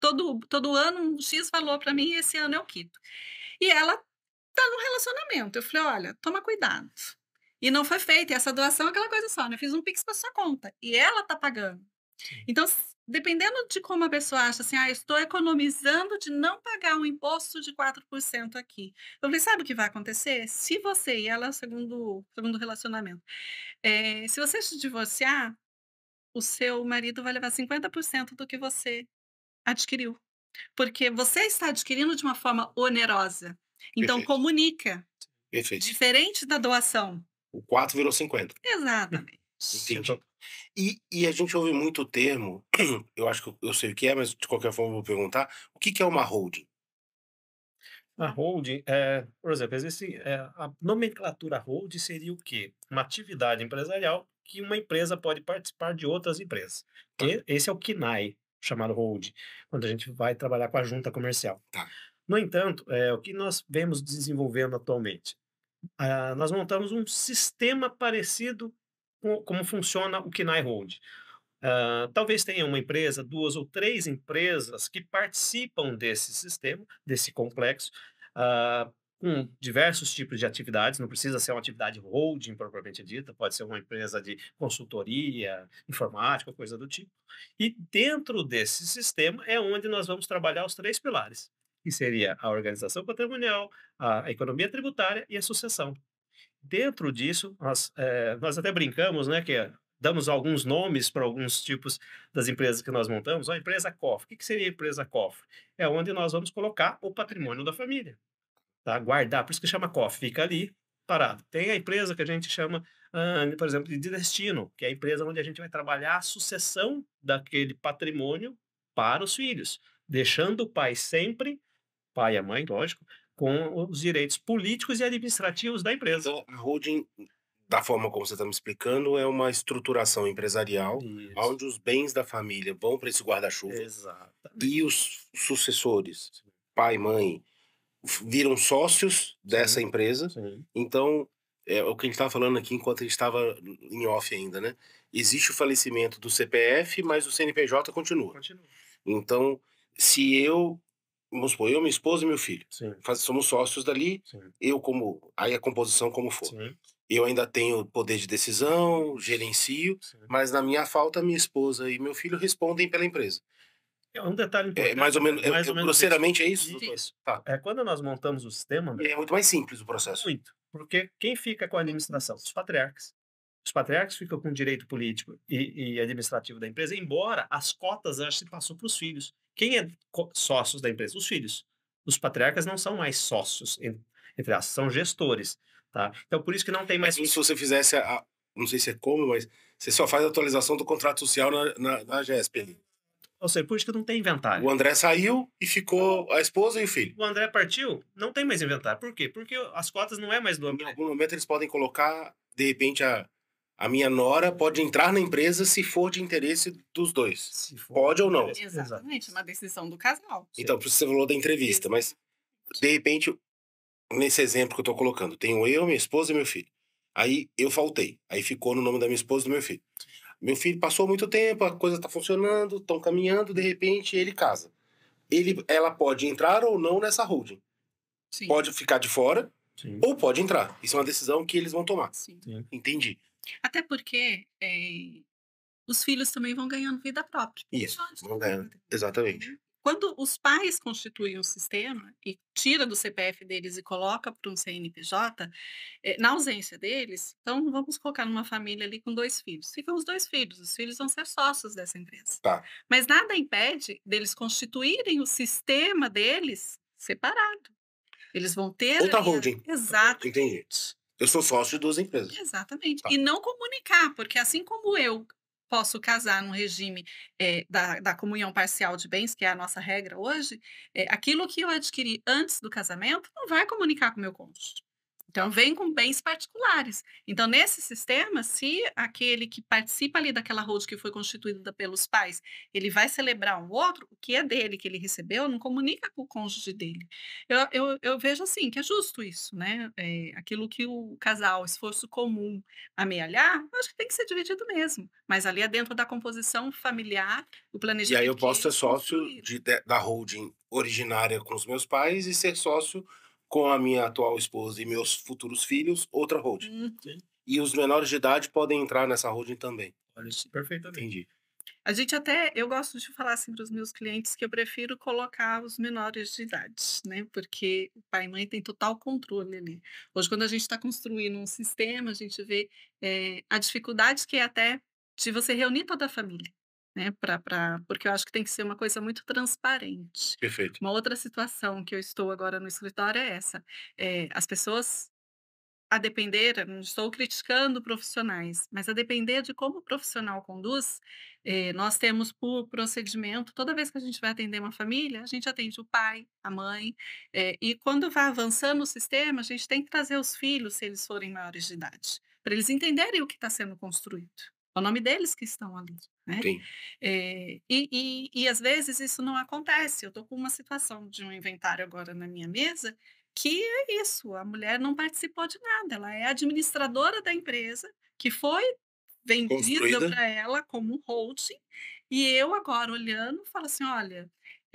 S1: todo, todo ano, um X valor para mim, esse ano é o quinto. E ela tá no relacionamento. Eu falei, olha, toma cuidado. E não foi feita. E essa doação é aquela coisa só, né? Eu fiz um Pix para sua conta. E ela tá pagando. Então, dependendo de como a pessoa acha, assim, ah, estou economizando de não pagar um imposto de 4% aqui. Eu falei, sabe o que vai acontecer? Se você, e ela, segundo, segundo relacionamento, é, se você se divorciar, o seu marido vai levar 50% do que você adquiriu. Porque você está adquirindo de uma forma onerosa. Então, Perfeito. comunica. Perfeito. Diferente da doação.
S2: O 4 virou 50.
S1: Exatamente.
S2: E, e a gente ouve muito o termo, <clears throat> eu acho que eu sei o que é, mas de qualquer forma eu vou perguntar, o que, que é uma holding?
S3: A holding, é, por exemplo, existe, é, a nomenclatura holding seria o quê? Uma atividade empresarial que uma empresa pode participar de outras empresas. Tá. Esse é o KINAI, chamado hold, quando a gente vai trabalhar com a junta comercial. Tá. No entanto, é, o que nós vemos desenvolvendo atualmente? Ah, nós montamos um sistema parecido com como funciona o KINAI Hold. Ah, talvez tenha uma empresa, duas ou três empresas que participam desse sistema, desse complexo, ah, com diversos tipos de atividades, não precisa ser uma atividade holding propriamente dita, pode ser uma empresa de consultoria, informática, coisa do tipo. E dentro desse sistema é onde nós vamos trabalhar os três pilares, que seria a organização patrimonial, a economia tributária e a sucessão. Dentro disso, nós, é, nós até brincamos, né, que damos alguns nomes para alguns tipos das empresas que nós montamos. A empresa cofre. O que seria a empresa cofre? É onde nós vamos colocar o patrimônio da família tá? guardar, por isso que chama COF, fica ali parado. Tem a empresa que a gente chama, uh, por exemplo, de destino, que é a empresa onde a gente vai trabalhar a sucessão daquele patrimônio para os filhos, deixando o pai sempre, pai e a mãe, lógico, com os direitos políticos e administrativos
S2: da empresa. Então, a holding, da forma como você está me explicando, é uma estruturação empresarial Isso. onde os bens da família vão para esse guarda-chuva. Exato. E os sucessores, pai, mãe, viram sócios dessa sim, empresa. Sim. Então, é o que a gente estava falando aqui enquanto a gente estava em off ainda, né? Existe o falecimento do CPF, mas o CNPJ continua. continua. Então, se eu, vamos supor, eu, minha esposa e meu filho, faz, somos sócios dali, sim. eu como, aí a composição como for. Eu ainda tenho poder de decisão, gerencio, mas na minha falta, minha esposa e meu filho respondem pela empresa.
S3: É um detalhe é, importante. É, mais ou menos, mais é, ou menos grosseiramente isso. é isso? Doutor? Isso. Tá. É quando nós montamos o sistema... Né? É muito mais simples o processo. Muito. Porque quem fica com a administração? Os patriarcas. Os patriarcas ficam com o direito político e, e administrativo da empresa, embora as cotas já se passou para os filhos. Quem é sócios da empresa? Os filhos. Os patriarcas não são mais sócios, entre as, são gestores. Tá? Então, por isso que não
S2: tem é mais... se você fizesse, a, não sei se é como, mas você só faz a atualização do contrato social na, na, na GESP ali.
S3: Ou seja, porque não tem inventário. O André
S2: saiu e ficou a esposa e o filho.
S3: O André partiu, não tem mais inventário. Por quê? Porque as cotas não é mais do André. Em algum momento eles podem colocar,
S2: de repente, a, a minha nora pode entrar na empresa se for de interesse dos dois. pode ou não.
S1: Exatamente, uma decisão do casal. Então,
S2: por isso você falou da entrevista, mas de repente, nesse exemplo que eu tô colocando, tenho eu, minha esposa e meu filho. Aí eu faltei. Aí ficou no nome da minha esposa e do meu filho. Meu filho passou muito tempo, a coisa está funcionando, estão caminhando, de repente ele casa. Ele, ela pode entrar ou não nessa holding. Sim. Pode ficar de fora Sim. ou pode entrar. Isso é uma decisão que eles vão tomar. Sim. Entendi.
S1: Até porque é, os filhos também vão ganhando vida própria.
S2: Isso, vão ganhando. Exatamente. Uhum.
S1: Quando os pais constituem o um sistema e tira do CPF deles e coloca para um CNPJ, eh, na ausência deles, então vamos colocar numa família ali com dois filhos. Ficam os dois filhos, os filhos vão ser sócios dessa empresa. Tá. Mas nada impede deles constituírem o sistema deles separado. Eles vão ter. Outra tá ali, holding. Exato. Entendi.
S2: Eu sou sócio de duas empresas.
S1: Exatamente. Tá. E não comunicar, porque assim como eu posso casar num regime é, da, da, comunhão parcial de bens, que é a nossa regra hoje, é, aquilo que eu adquiri antes do casamento não vai comunicar com o meu cônjuge. Então, vem com bens particulares. Então, nesse sistema, se aquele que participa ali daquela hold que foi constituída pelos pais, ele vai celebrar um outro, o que é dele, que ele recebeu, não comunica com o cônjuge dele. Eu, eu, eu vejo assim, que é justo isso, né? É, aquilo que o casal, esforço comum, amealhar, acho que tem que ser dividido mesmo. Mas ali é dentro da composição familiar, o planejamento. E aí
S2: eu posso é ser sócio de, da holding originária com os meus pais e ser sócio com a minha atual esposa e meus futuros filhos, outra holding. Hum, e os menores de idade podem entrar nessa holding também.
S1: perfeitamente. Entendi. A gente até, eu gosto de falar assim para os meus clientes que eu prefiro colocar os menores de idade, né? Porque o pai e mãe tem total controle ali. Né? Hoje, quando a gente está construindo um sistema, a gente vê é, eh, a dificuldade que é até de você reunir toda a família né? Pra, pra, porque eu acho que tem que ser uma coisa muito transparente. Perfeito. Uma outra situação que eu estou agora no escritório é essa. É, as pessoas, a depender, não estou criticando profissionais, mas a depender de como o profissional conduz, é, nós temos por procedimento, toda vez que a gente vai atender uma família, a gente atende o pai, a mãe, é, e quando vai avançando o sistema, a gente tem que trazer os filhos, se eles forem maiores de idade, para eles entenderem o que está sendo construído. É o nome deles que estão ali. Né? É, e, e, e, às vezes isso não acontece. Eu estou com uma situação de um inventário agora na minha mesa que é isso: a mulher não participou de nada, ela é administradora da empresa que foi vendida para ela como um holding. E eu agora olhando, falo assim: olha, é,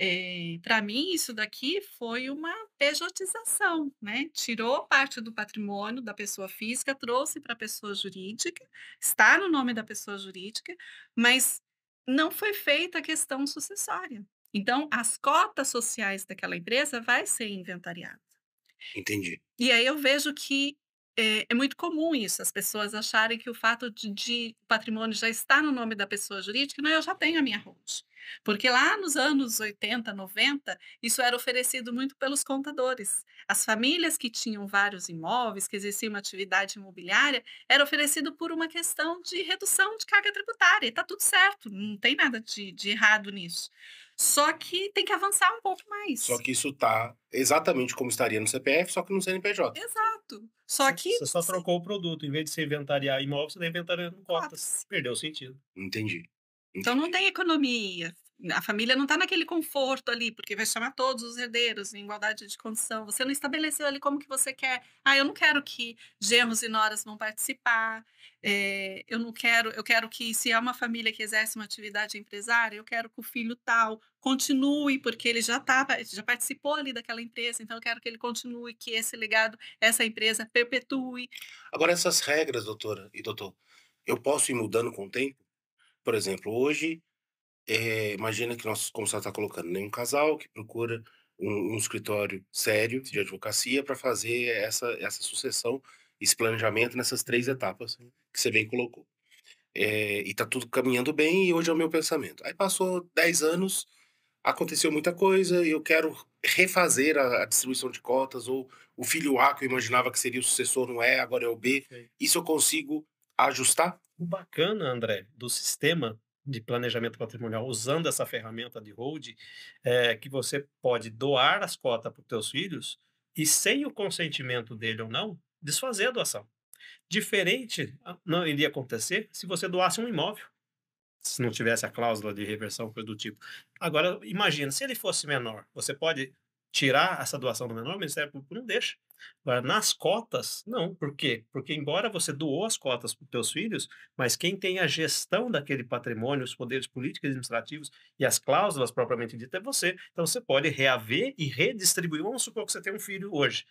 S1: eh, para mim, isso daqui foi uma pejotização, né? Tirou parte do patrimônio da pessoa física, trouxe para a pessoa jurídica, está no nome da pessoa jurídica, mas não foi feita a questão sucessória. Então, as cotas sociais daquela empresa vai ser inventariada. Entendi. E aí eu vejo que é, é, muito comum isso, as pessoas acharem que o fato de, o patrimônio já estar no nome da pessoa jurídica, não, eu já tenho a minha ROD. Porque lá nos anos 80, 90, isso era oferecido muito pelos contadores. As famílias que tinham vários imóveis, que exerciam uma atividade imobiliária, era oferecido por uma questão de redução de carga tributária. E está tudo certo, não tem nada de, de errado nisso. Só que tem que avançar um pouco mais. Só
S2: que isso está exatamente como estaria no CPF, só que no CNPJ.
S1: Exato.
S3: Só que. Você só trocou o produto. Em vez de você inventariar imóvel, você está inventariando cotas. Perdeu o sentido. Entendi. Entendi.
S1: Então não tem economia a família não está naquele conforto ali, porque vai chamar todos os herdeiros em igualdade de condição. Você não estabeleceu ali como que você quer. Ah, eu não quero que genros e noras vão participar. É, eu não quero, eu quero que se é uma família que exerce uma atividade empresária, eu quero que o filho tal continue, porque ele já tá, já participou ali daquela empresa, então eu quero que ele continue, que esse legado, essa empresa perpetue.
S2: Agora essas regras, doutora e doutor, eu posso ir mudando com o tempo? Por exemplo, hoje é, imagina que nós, como você está colocando, nenhum né, casal que procura um, um escritório sério de advocacia para fazer essa, essa sucessão, esse planejamento nessas três etapas que você bem colocou. É, e está tudo caminhando bem e hoje é o meu pensamento. Aí passou 10 anos, aconteceu muita coisa e eu quero refazer a, a, distribuição de cotas ou o filho A que eu imaginava que seria o sucessor não é, agora é o B. Isso eu consigo ajustar?
S3: O bacana, André, do sistema de planejamento patrimonial usando essa ferramenta de hold, é que você pode doar as cotas para os seus filhos e, sem o consentimento dele ou não, desfazer a doação. Diferente ah, não iria acontecer se você doasse um imóvel, se não tivesse a cláusula de reversão, coisa do tipo. Agora, imagina, se ele fosse menor, você pode tirar essa doação do menor, o Ministério Público não deixa. Agora, nas cotas, não. Por quê? Porque embora você doou as cotas para os seus filhos, mas quem tem a gestão daquele patrimônio, os poderes políticos e administrativos e as cláusulas propriamente ditas é você. Então você pode reaver e redistribuir. Vamos supor que você tem um filho hoje.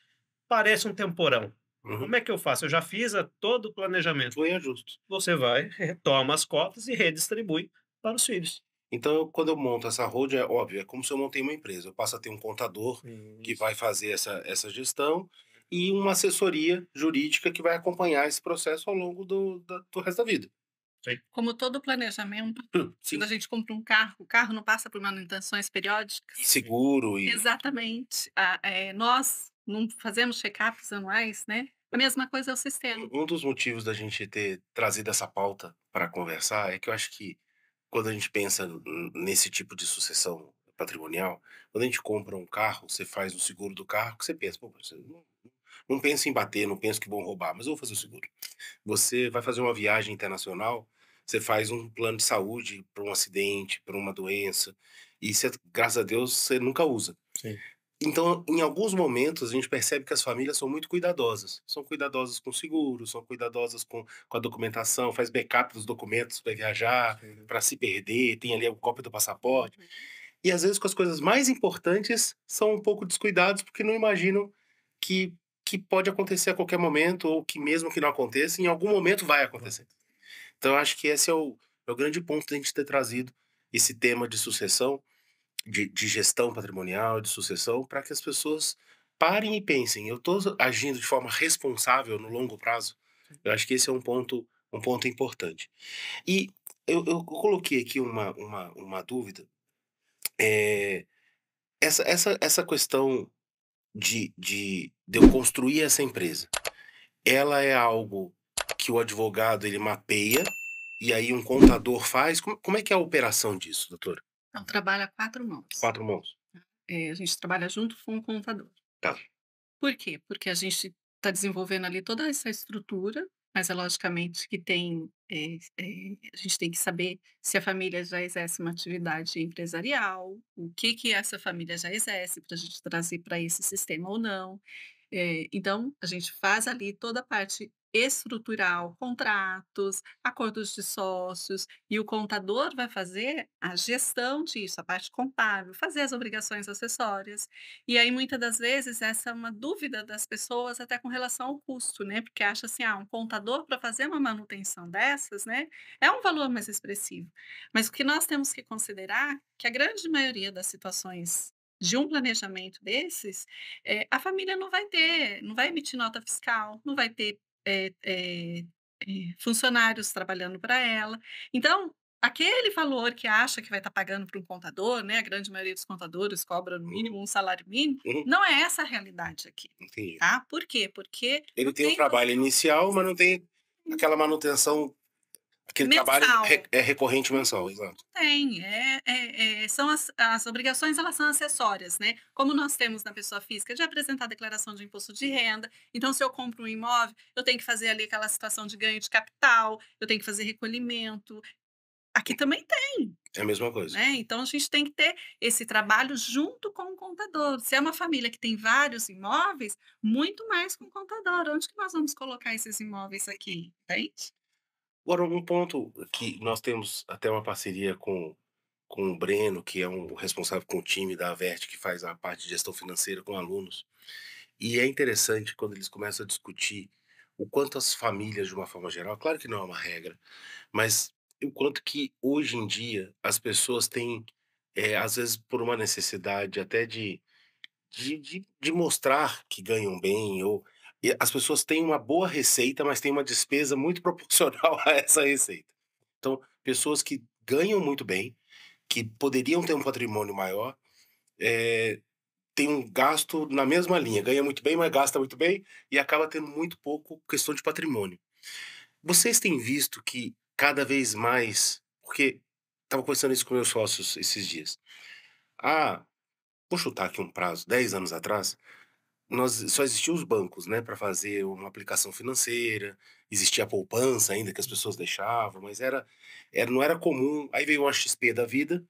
S3: Parece um temporão. Uhum. Como é que eu faço? Eu já fiz é, todo o planejamento. Foi injusto. Você vai, retoma as cotas e redistribui para os filhos. Então, eu, quando eu monto essa road, é óbvio, é como se eu montei uma empresa. Eu passo a ter
S2: um contador Isso. que vai fazer essa, essa gestão e uhum. uma assessoria jurídica que vai acompanhar esse processo ao longo do, do resto da vida. Sim.
S1: Como todo planejamento,
S2: hum, Sim. quando a gente
S1: compra um carro, o carro não passa por manutenções periódicas.
S2: Seguro. E...
S1: Exatamente. Ah, é, nós não fazemos check-ups anuais, né? A mesma coisa é o sistema. Um
S2: dos motivos da gente ter trazido essa pauta para conversar é que eu acho que quando a gente pensa nesse tipo de sucessão patrimonial, quando a gente compra um carro, você faz o seguro do carro, que você pensa, pô, você não, não pensa em bater, não pensa que vão roubar, mas eu vou fazer o seguro. Você vai fazer uma viagem internacional, você faz um plano de saúde para um acidente, para uma doença, e você, graças a Deus você nunca usa. Sim. Então, em alguns momentos, a gente percebe que as famílias são muito cuidadosas. São cuidadosas com seguro, são cuidadosas com, com a documentação, faz backup dos documentos para viajar, para se perder, tem ali a cópia do passaporte. Uhum. E às vezes com as coisas mais importantes são um pouco descuidados porque não imaginam que, que pode acontecer a qualquer momento ou que mesmo que não aconteça, em algum momento vai acontecer. Então, acho que esse é o, é o grande ponto de a gente ter trazido esse tema de sucessão de, de gestão patrimonial, de sucessão, para que as pessoas parem e pensem, eu estou agindo de forma responsável no longo prazo? Eu acho que esse é um ponto, um ponto importante. E eu, eu coloquei aqui uma, uma, uma dúvida. É, essa, essa, essa questão de, de, de eu construir essa empresa, ela é algo que o advogado ele mapeia e aí um contador faz? Como, como é que é a operação disso, doutor?
S1: trabalha quatro mãos. Quatro mãos. É, a gente trabalha junto com o contador. Tá. Por quê? Porque a gente está desenvolvendo ali toda essa estrutura, mas é logicamente que tem é, é, a gente tem que saber se a família já exerce uma atividade empresarial, o que que essa família já exerce para a gente trazer para esse sistema ou não. É, então a gente faz ali toda a parte estrutural, contratos, acordos de sócios, e o contador vai fazer a gestão disso, a parte contábil, fazer as obrigações acessórias. E aí, muitas das vezes, essa é uma dúvida das pessoas até com relação ao custo, né? Porque acha assim, ah, um contador para fazer uma manutenção dessas, né? É um valor mais expressivo. Mas o que nós temos que considerar que a grande maioria das situações de um planejamento desses, é, a família não vai ter, não vai emitir nota fiscal, não vai ter é, é, funcionários trabalhando para ela. Então, aquele valor que acha que vai estar tá pagando para um contador, né? A grande maioria dos contadores cobra no uhum. mínimo um salário mínimo. Uhum. Não é essa a realidade aqui.
S2: Entendi. Tá?
S1: Por quê? Porque
S2: ele tem o trabalho inicial, mas não tem aquela manutenção
S1: Aquele mensal. trabalho
S2: é recorrente mensal, exato.
S1: Tem, é, é, é, são as, as obrigações, elas são acessórias, né? Como nós temos na pessoa física de apresentar a declaração de imposto de renda, então se eu compro um imóvel, eu tenho que fazer ali aquela situação de ganho de capital, eu tenho que fazer recolhimento. Aqui também tem. É a mesma coisa. Né? Então a gente tem que ter esse trabalho junto com o contador. Se é uma família que tem vários imóveis, muito mais com o contador. Onde que nós vamos colocar esses imóveis aqui? Entende?
S2: Agora, um ponto que nós temos até uma parceria com, com o Breno, que é um responsável com o time da Avert, que faz a parte de gestão financeira com alunos. E é interessante quando eles começam a discutir o quanto as famílias, de uma forma geral, claro que não é uma regra, mas o quanto que hoje em dia as pessoas têm, é, às vezes por uma necessidade até de, de, de, de mostrar que ganham bem ou as pessoas têm uma boa receita, mas têm uma despesa muito <laughs> proporcional a essa receita. Então, pessoas que ganham muito bem, que poderiam ter um patrimônio maior, é, tem um gasto na mesma linha, ganha muito bem, mas gasta muito bem e acaba tendo muito pouco questão de patrimônio. Vocês têm visto que cada vez mais, porque estava conversando isso com meus sócios esses dias. Ah, vou chutar aqui um prazo, 10 anos atrás, nós só existiam os bancos, né, para fazer uma aplicação financeira, existia a poupança ainda que as pessoas deixavam, mas era, era é, não era comum. Aí veio o XP da vida,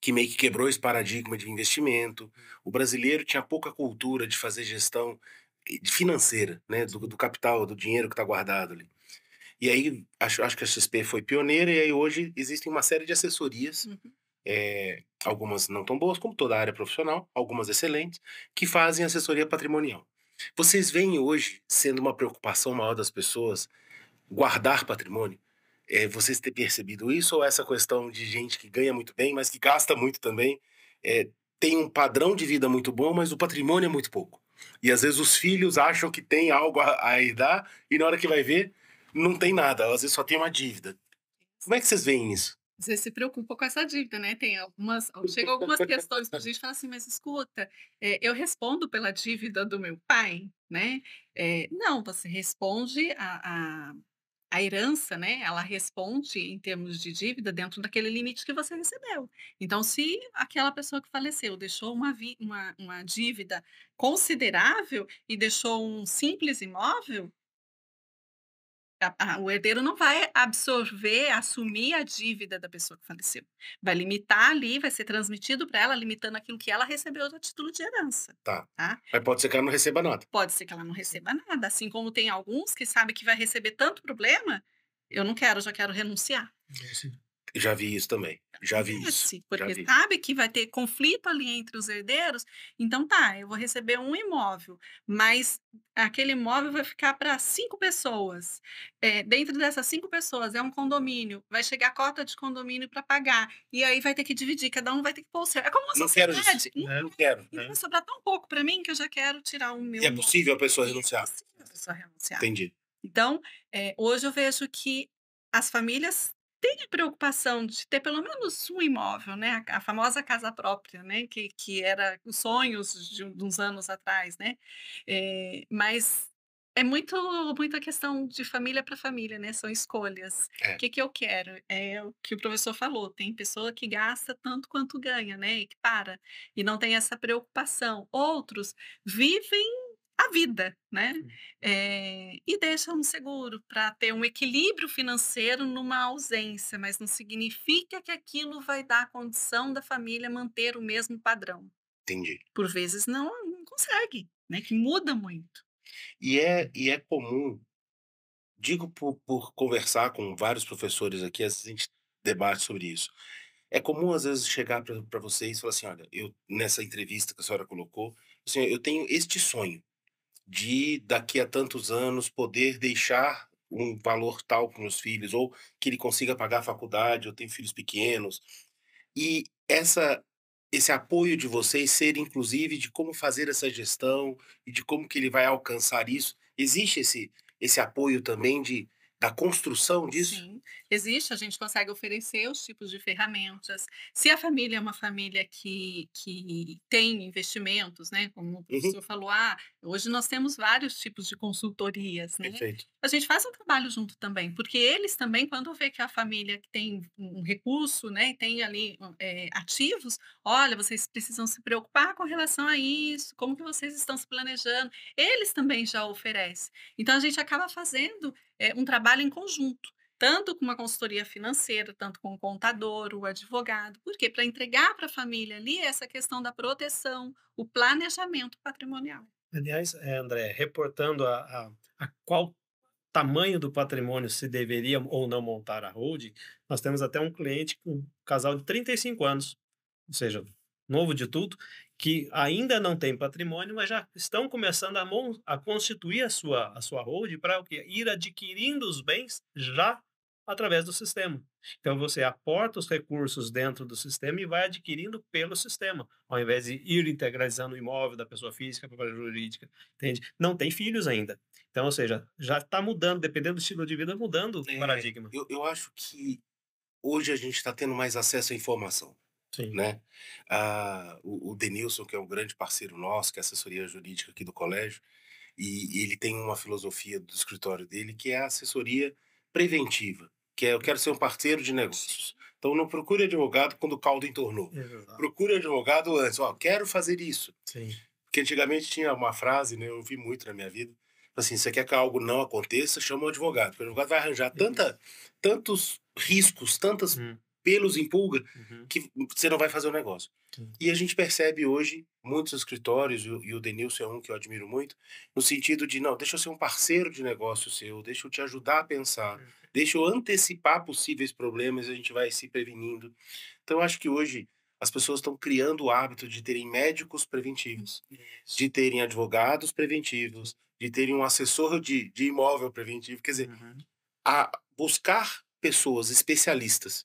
S2: que meio que quebrou esse paradigma de investimento. O brasileiro tinha pouca cultura de fazer gestão eh, financeira, né, do, do capital, do dinheiro que está guardado ali. E aí, acho, acho que a XP foi pioneira, e aí hoje existem uma série de assessorias uhum é, algumas não tão boas, como toda a área profissional, algumas excelentes, que fazem assessoria patrimonial. Vocês veem hoje sendo uma preocupação maior das pessoas guardar patrimônio? É, vocês têm percebido isso ou essa questão de gente que ganha muito bem, mas que gasta muito também, é, tem um padrão de vida muito bom, mas o patrimônio é muito pouco? E às vezes os filhos acham que tem algo a, a herdar e na hora que vai ver, não tem nada, às vezes só tem uma dívida. Como é que vocês veem isso?
S1: você se preocupa com essa dívida, né? Tem algumas, <laughs> chegam algumas questões para a gente fala assim, mas escuta, é, eu respondo pela dívida do meu pai, né? É, não, você responde a, a, a, herança, né? Ela responde em termos de dívida dentro daquele limite que você recebeu. Então, se aquela pessoa que faleceu deixou uma, vi, uma, uma dívida considerável e deixou um simples imóvel, o herdeiro não vai absorver, assumir a dívida da pessoa que faleceu. Vai limitar ali, vai ser transmitido para ela, limitando aquilo que ela recebeu a título de herança.
S2: Tá. tá. Mas pode ser que ela não receba nada.
S1: Pode ser que ela não receba nada. Assim como tem alguns que sabem que vai receber tanto problema, eu não quero, já quero renunciar.
S2: Já vi isso também. Já vi é, isso. Porque vi. sabe
S1: que vai ter conflito ali entre os herdeiros. Então tá, eu vou receber um imóvel, mas aquele imóvel vai ficar para cinco pessoas. É, dentro dessas cinco pessoas é um condomínio. Vai chegar a cota de condomínio para pagar. E aí vai ter que dividir, cada um vai ter que pôr o seu. É como você. não Quero isso. Não, né,
S2: então não quero. Né. Então né? sobrar
S1: tão pouco para mim que eu já quero tirar o meu. E é
S2: possível a pessoa é renunciar. É possível
S1: a pessoa renunciar. Entendi. Então, é, hoje eu vejo que as famílias tem a preocupação de ter pelo menos um imóvel, né? A, famosa casa própria, né? Que, que era os sonhos de, uns anos atrás, né? É, mas é muito, muito a questão de família para família, né? São escolhas. O é. que, que eu quero? É o que o professor falou. Tem pessoa que gasta tanto quanto ganha, né? E que para. E não tem essa preocupação. Outros vivem a vida, né? É, e deixa um seguro para ter um equilíbrio financeiro numa ausência, mas não significa que aquilo vai dar a condição da família manter o mesmo padrão. Entendi. Por vezes não, não consegue, né? Que muda muito.
S2: E é, e é comum, digo por, por conversar com vários professores aqui, a gente debate sobre isso. É comum, às vezes, chegar para vocês e falar assim: olha, eu, nessa entrevista que a senhora colocou, assim, eu tenho este sonho de daqui a tantos anos poder deixar um valor tal para os filhos, ou que ele consiga pagar a faculdade, eu tenho filhos pequenos. E essa esse apoio de vocês ser inclusive de como fazer essa gestão e de como que ele vai alcançar isso. Existe esse esse apoio também de da construção disso?
S1: Sim, existe. A gente consegue oferecer os tipos de ferramentas. Se a família é uma família que, que tem investimentos, né? Como o uhum. professor uhum. falou, ah, hoje nós temos vários tipos de consultorias, né? Perfeito a gente faz um trabalho junto também, porque eles também, quando vê que a família que tem um recurso, né, tem ali é, ativos, olha, vocês precisam se preocupar com relação a isso, como que vocês estão se planejando, eles também já oferecem. Então, a gente acaba fazendo é, um trabalho em conjunto tanto com uma consultoria financeira, tanto com o contador, o advogado, porque para entregar para a família ali essa questão da proteção, o planejamento patrimonial.
S3: Aliás, eh, André, reportando a, a, a qual tamanho do patrimônio se deveria ou não montar a holding, nós temos até um cliente com um casal de 35 anos, ou seja, novo de tudo, que ainda não tem patrimônio, mas já estão começando a, a constituir a sua, a sua holding para ir adquirindo os bens já através do sistema. Então você aporta os recursos dentro do sistema e vai adquirindo pelo sistema, ao invés de ir integralizando o imóvel da pessoa física para a jurídica, entende? Não tem filhos ainda. Então, ou seja, já está mudando, dependendo do estilo de vida, mudando é, o paradigma. Eu, eu acho que hoje a gente
S2: está tendo mais acesso à informação. Sim. Né? Ah, o, o Denilson, que é um grande parceiro nosso, que é assessoria jurídica aqui do colégio, e, e ele tem uma filosofia do escritório dele que é a assessoria preventiva, que é eu quero ser um parceiro de negócios. Então não procure advogado quando o caldo entornou. Exato. Procure advogado antes. Ó, quero fazer isso. Sim. Porque antigamente tinha uma frase, né? Eu ouvi muito na minha vida. Assim, você quer que algo não aconteça, chama o advogado. Porque o advogado vai arranjar tanta, tantos riscos, tantas hum pelos empulga uhum. que você não vai fazer o negócio. Uhum. E a gente percebe hoje muitos escritórios, e o Denilson é um que eu admiro muito, no sentido de, não, deixa eu ser um parceiro de negócio seu, deixa eu te ajudar a pensar, uhum. deixa eu antecipar possíveis problemas, a gente vai se prevenindo. Então, acho que hoje as pessoas estão criando o hábito de terem médicos preventivos, de terem advogados preventivos, de terem um assessor de, de imóvel preventivo, quer dizer, uhum. a buscar pessoas especialistas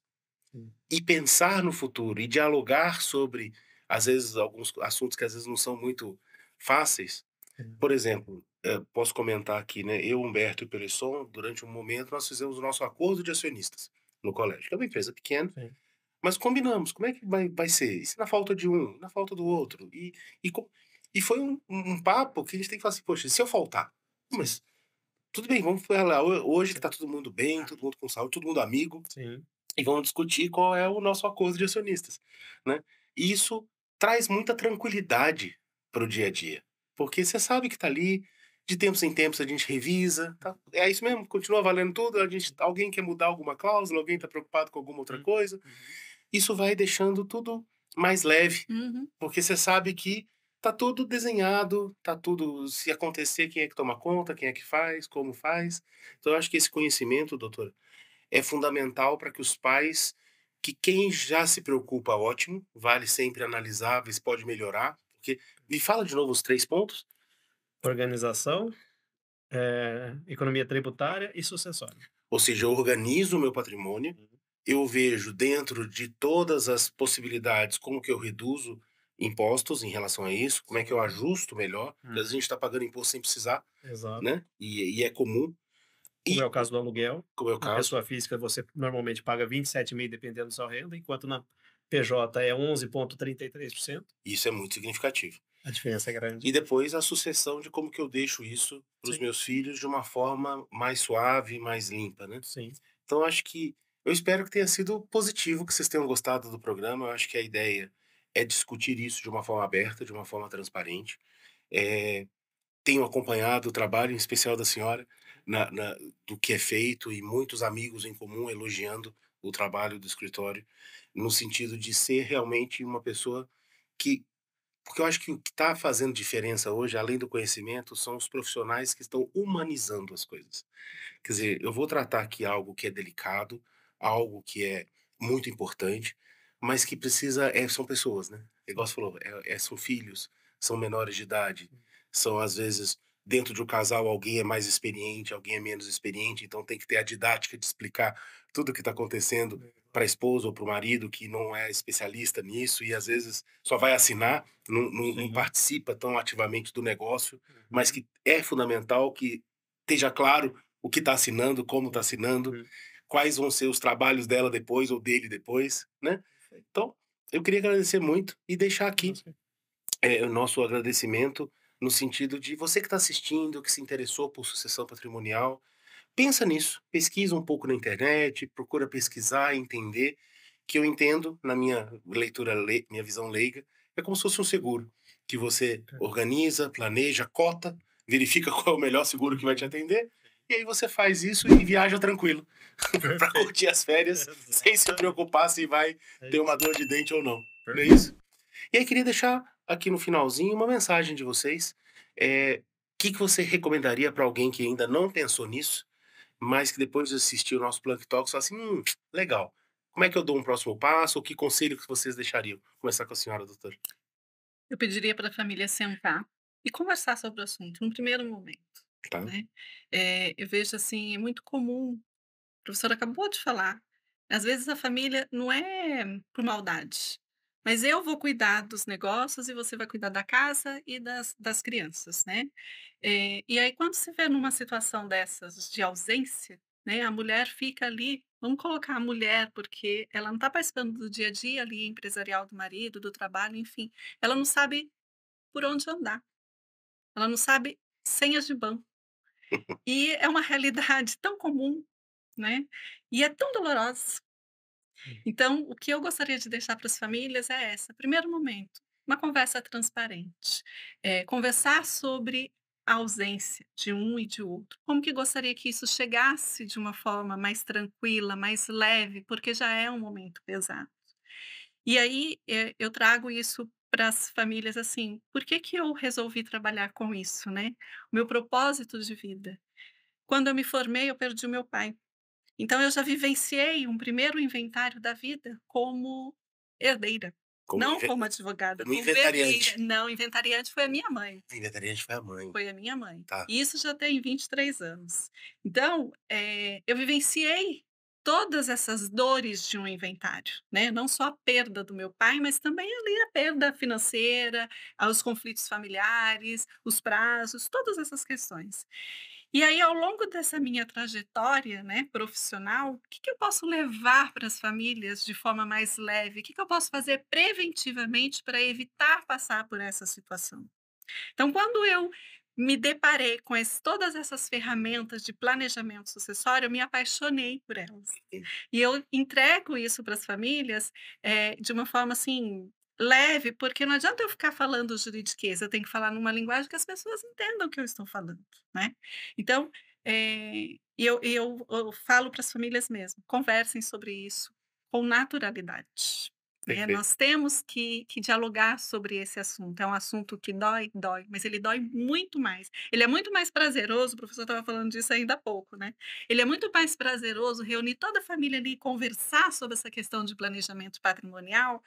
S2: e pensar no futuro e dialogar sobre, às vezes, alguns assuntos que às vezes não são muito fáceis. Por exemplo, eh, posso comentar aqui, né? Eu, Humberto e Pelisson, durante um momento, nós fizemos o nosso acordo de acionistas no colégio, que é uma empresa pequena, Sim. mas combinamos como é que vai, vai ser, isso na falta de um, na falta do outro. E, e, e foi um, um papo que a gente tem que falar assim, poxa, se eu faltar, mas tudo bem, vamos falar ah, hoje que está todo mundo bem, ah. todo mundo com saúde, todo mundo amigo. Sim e vamos discutir qual é o nosso acordo de acionistas, né? E isso traz muita tranquilidade para o dia a dia, porque você sabe que está ali, de tempos em tempos a gente revisa, tá? é isso mesmo, continua valendo tudo, a gente, alguém quer mudar alguma cláusula, alguém está preocupado com alguma outra hum, coisa, uhum. isso vai deixando tudo mais leve, uhum. porque você sabe que tá tudo desenhado, tá tudo, se acontecer, quem é que toma conta, quem é que faz, como faz, então eu acho que esse conhecimento, doutor é fundamental para que os pais, que quem já se preocupa, ótimo, vale sempre analisar, ver se pode melhorar. Porque...
S3: Me fala de novo os três pontos. Organização, é, economia tributária e sucessório.
S2: Ou seja, eu organizo o meu patrimônio, uhum. eu vejo dentro de todas as possibilidades como que eu reduzo impostos em relação a isso, como é que eu ajusto melhor. Hum. Às vezes a uhum. gente está pagando imposto sem precisar, Exato. né? E, e, é comum
S3: como é e, é o caso do aluguel. Como é o caso. pessoa física você normalmente paga 27 mil dependendo da sua renda, enquanto na PJ é 11,33%. Isso é muito significativo. A diferença é grande. E
S2: depois a sucessão de como que eu deixo isso para os meus filhos de uma forma mais suave, mais limpa, né? Sim. Então acho que eu espero que tenha sido positivo, que vocês tenham gostado do programa. Eu acho que a ideia é discutir isso de uma forma aberta, de uma forma transparente. É, tenho acompanhado o trabalho, em especial da senhora na, na, do que é feito e muitos amigos em comum elogiando o trabalho do escritório, no sentido de ser realmente uma pessoa que. Porque eu acho que o que está fazendo diferença hoje, além do conhecimento, são os profissionais que estão humanizando as coisas. Quer dizer, eu vou tratar aqui algo que é delicado, algo que é muito importante, mas que precisa. É, são pessoas, né? É igual você falou, é, é, são filhos, são menores de idade, hum. são às vezes dentro de um casal alguém é mais experiente, alguém é menos experiente, então tem que ter a didática de explicar tudo o que está acontecendo é. para a esposa ou para o marido que não é especialista nisso e às vezes só vai assinar, não, não, não participa tão ativamente do negócio, mas uhum. que é fundamental que esteja claro o que está assinando, como está assinando, uhum. quais vão ser os trabalhos dela depois ou dele depois, né? Então, eu queria agradecer muito e deixar aqui é, o nosso agradecimento no sentido de você que está assistindo, que se interessou por sucessão patrimonial, pensa nisso, pesquisa um pouco na internet, procura pesquisar, entender, que eu entendo, na minha leitura, le, minha visão leiga, é como se fosse um seguro, que você tá. organiza, planeja, cota, verifica <laughs> qual é o melhor seguro que vai te atender, e aí você faz isso e viaja tranquilo <laughs> para curtir as férias sem se preocupar se vai é ter uma dor de dente ou não. Não é isso? E aí queria deixar aqui no finalzinho uma mensagem de vocês. É, eh, o que, que você recomendaria para alguém que ainda não pensou nisso, mas que depois de assistir o nosso Plank Talks fala assim, hum, legal, como é que eu dou um próximo passo? Ou que conselho que vocês deixariam? começar com a senhora, doutora.
S1: Eu pediria para a família sentar e conversar sobre o assunto no primeiro momento. Tá. Né? É, eu vejo assim, é muito comum, a professora acabou de falar, às vezes a família não é por maldade, mas eu vou cuidar dos negócios e você vai cuidar da casa e das, das crianças, né? É, e aí, quando se vê numa situação dessas de ausência, né, a mulher fica ali, vamos colocar a mulher, porque ela não está participando do dia a dia ali empresarial do marido, do trabalho, enfim. Ela não sabe por onde andar. Ela não sabe senhas de banco. <laughs> E é uma realidade tão comum, né? E é tão dolorosa então, o que eu gostaria de deixar para as famílias é essa. Primeiro momento, uma conversa transparente. É, conversar sobre a ausência de um e de outro. Como que gostaria que isso chegasse de uma forma mais tranquila, mais leve, porque já é um momento pesado. E aí eh, eu trago isso para as famílias assim, por que, que eu resolvi trabalhar com isso, né? O meu propósito de vida. Quando eu me formei, eu perdi o meu pai. Então eu já vivenciei um primeiro inventário da vida como herdeira. Como não inven... como advogada, como inventariante. Não, inventariante foi a minha mãe.
S2: inventariante foi a mãe. Foi
S1: a minha mãe. Tá. Isso já tem 23 anos. Então, é, eu vivenciei todas essas dores de um inventário, né? Não só a perda do meu pai, mas também ali a perda financeira, os conflitos familiares, os prazos, todas essas questões. E aí, ao longo dessa minha trajetória né, profissional, o que, que eu posso levar para as famílias de forma mais leve? O que, que eu posso fazer preventivamente para evitar passar por essa situação? Então, quando eu me deparei com esse, todas essas ferramentas de planejamento sucessório, eu me apaixonei por elas. E eu entrego isso para as famílias é, de uma forma assim leve, porque não adianta eu ficar falando juridiquês, eu tenho que falar numa linguagem que as pessoas entendam o que eu estou falando, né? Então, é, eu, eu, eu falo para as famílias mesmo, conversem sobre isso com naturalidade. Né? Nós temos que, que dialogar sobre esse assunto. É um assunto que dói, dói, mas ele dói muito mais. Ele é muito mais prazeroso, o professor estava falando disso ainda há pouco, né? Ele é muito mais prazeroso reunir toda a família ali e conversar sobre essa questão de planejamento patrimonial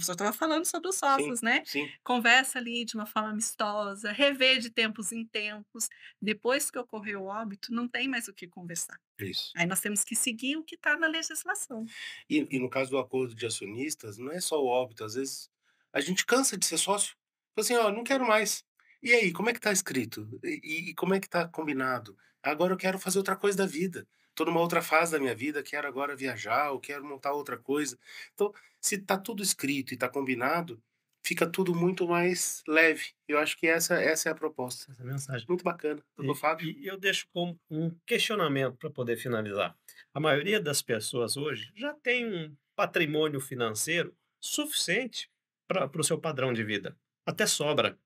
S1: você estava falando sobre os sócios, sim, né? Sim. Conversa ali de uma forma amistosa, rever de tempos em tempos. Depois que ocorreu o óbito, não tem mais o que conversar. Isso. Aí nós temos que seguir o que está na legislação.
S2: E, e, no caso do acordo de acionistas, não é só o óbito. Às vezes a gente cansa de ser sócio. Fala assim, ó, não quero mais. E aí, como é que está escrito? E, e como é que está combinado? Agora eu quero fazer outra coisa da vida. Estou numa outra fase da minha vida, quero agora viajar, ou quero montar outra coisa. Então, se está tudo escrito e está combinado, fica tudo muito mais leve.
S3: Eu acho que essa, essa é a proposta. Essa é mensagem. Muito bacana, doutor e, Fábio. E eu deixo com um questionamento para poder finalizar. A maioria das pessoas hoje já tem um patrimônio financeiro suficiente para o seu padrão de vida. Até sobra.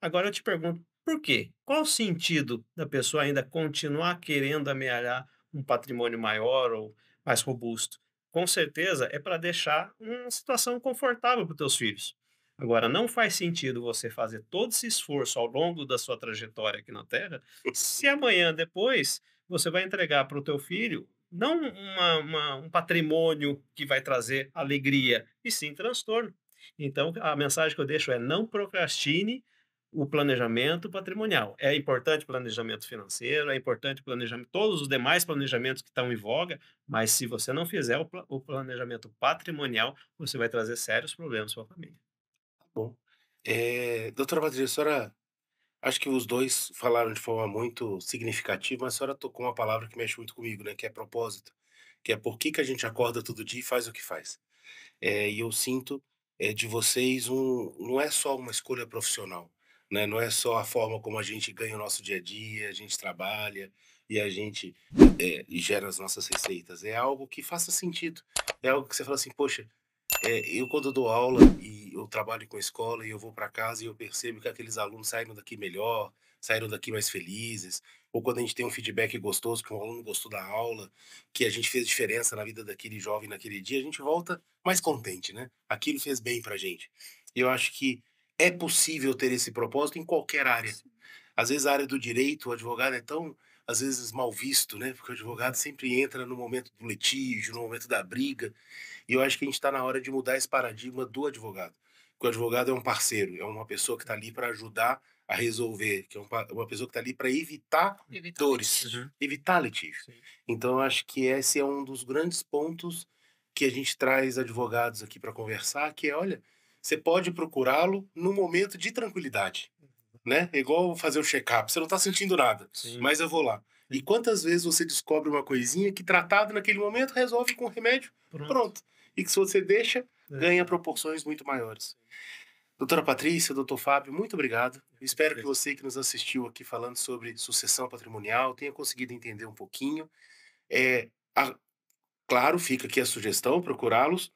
S3: Agora eu te pergunto, por quê? Qual o sentido da pessoa ainda continuar querendo amealhar um patrimônio maior ou mais robusto. Com certeza é para deixar uma situação confortável para os teus filhos. Agora, não faz sentido você fazer todo esse esforço ao longo da sua trajetória aqui na Terra, se amanhã depois você vai entregar para o teu filho não uma, uma, um patrimônio que vai trazer alegria, e sim transtorno. Então, a mensagem que eu deixo é não procrastine o planejamento patrimonial. É importante planejamento financeiro, é importante planejamento, todos os demais planejamentos que estão em voga, mas se você não fizer o, o planejamento patrimonial, você vai trazer sérios problemas para a família. Tá bom. É, doutora
S2: Patrícia, a senhora, acho que os dois falaram de forma muito significativa, mas a senhora tocou uma palavra que mexe muito comigo, né, que é propósito, que é por que, que a gente acorda todo dia e faz o que faz. É, e eu sinto é, de vocês um, não é só uma escolha profissional, né? Não é só a forma como a gente ganha o nosso dia a dia, a gente trabalha e a gente é, gera as nossas receitas. É algo que faça sentido. É algo que você fala assim, poxa, é, eu quando dou aula e eu trabalho com a escola e eu vou para casa e eu percebo que aqueles alunos saíram daqui melhor, saíram daqui mais felizes, ou quando a gente tem um feedback gostoso, que um aluno gostou da aula, que a gente fez diferença na vida daquele jovem naquele dia, a gente volta mais contente, né? Aquilo fez bem pra gente. E eu acho que é possível ter esse propósito em qualquer área. Às vezes a área do direito, o advogado é tão, às vezes, mal visto, né? Porque o advogado sempre entra no momento do litígio, no momento da briga. E eu acho que a gente está na hora de mudar esse paradigma do advogado. Que o advogado é um parceiro, é uma pessoa que está ali para ajudar a resolver, que é uma pessoa que está ali para evitar, evitar, dores, litígio. Uhum. evitar litígio. Sim. Então, eu acho que esse é um dos grandes pontos que a gente traz advogados aqui para conversar, que é, olha, você pode procurá-lo no momento de tranquilidade. Né? É igual fazer o um check-up. Você não está sentindo nada, Sim. mas eu vou lá. E quantas vezes você descobre uma coisinha que, tratado naquele momento, resolve com remédio? Pronto. pronto. E que se você deixa, é. ganha proporções muito maiores. Doutora Patrícia, doutor Fábio, muito obrigado. Espero que você que nos assistiu aqui falando sobre sucessão patrimonial tenha conseguido entender um pouquinho. É, a, claro, fica aqui a sugestão, procurá-los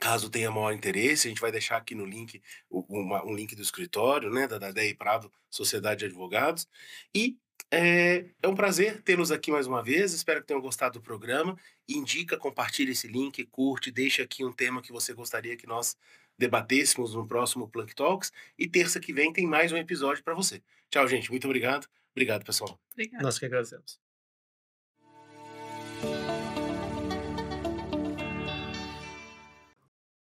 S2: Caso tenha maior interesse, a gente vai deixar aqui no link uma, um link do escritório, né, da DEI Prado, Sociedade de Advogados. E é, é um prazer tê-los aqui mais uma vez. Espero que tenham gostado do programa. Indica, compartilha esse link, curte, deixa aqui um tema que você gostaria que nós debatêssemos no próximo Plank Talks. E terça que vem tem mais um episódio para você. Tchau, gente. Muito obrigado. Obrigado, pessoal.
S3: Obrigado. Nós que agradecemos.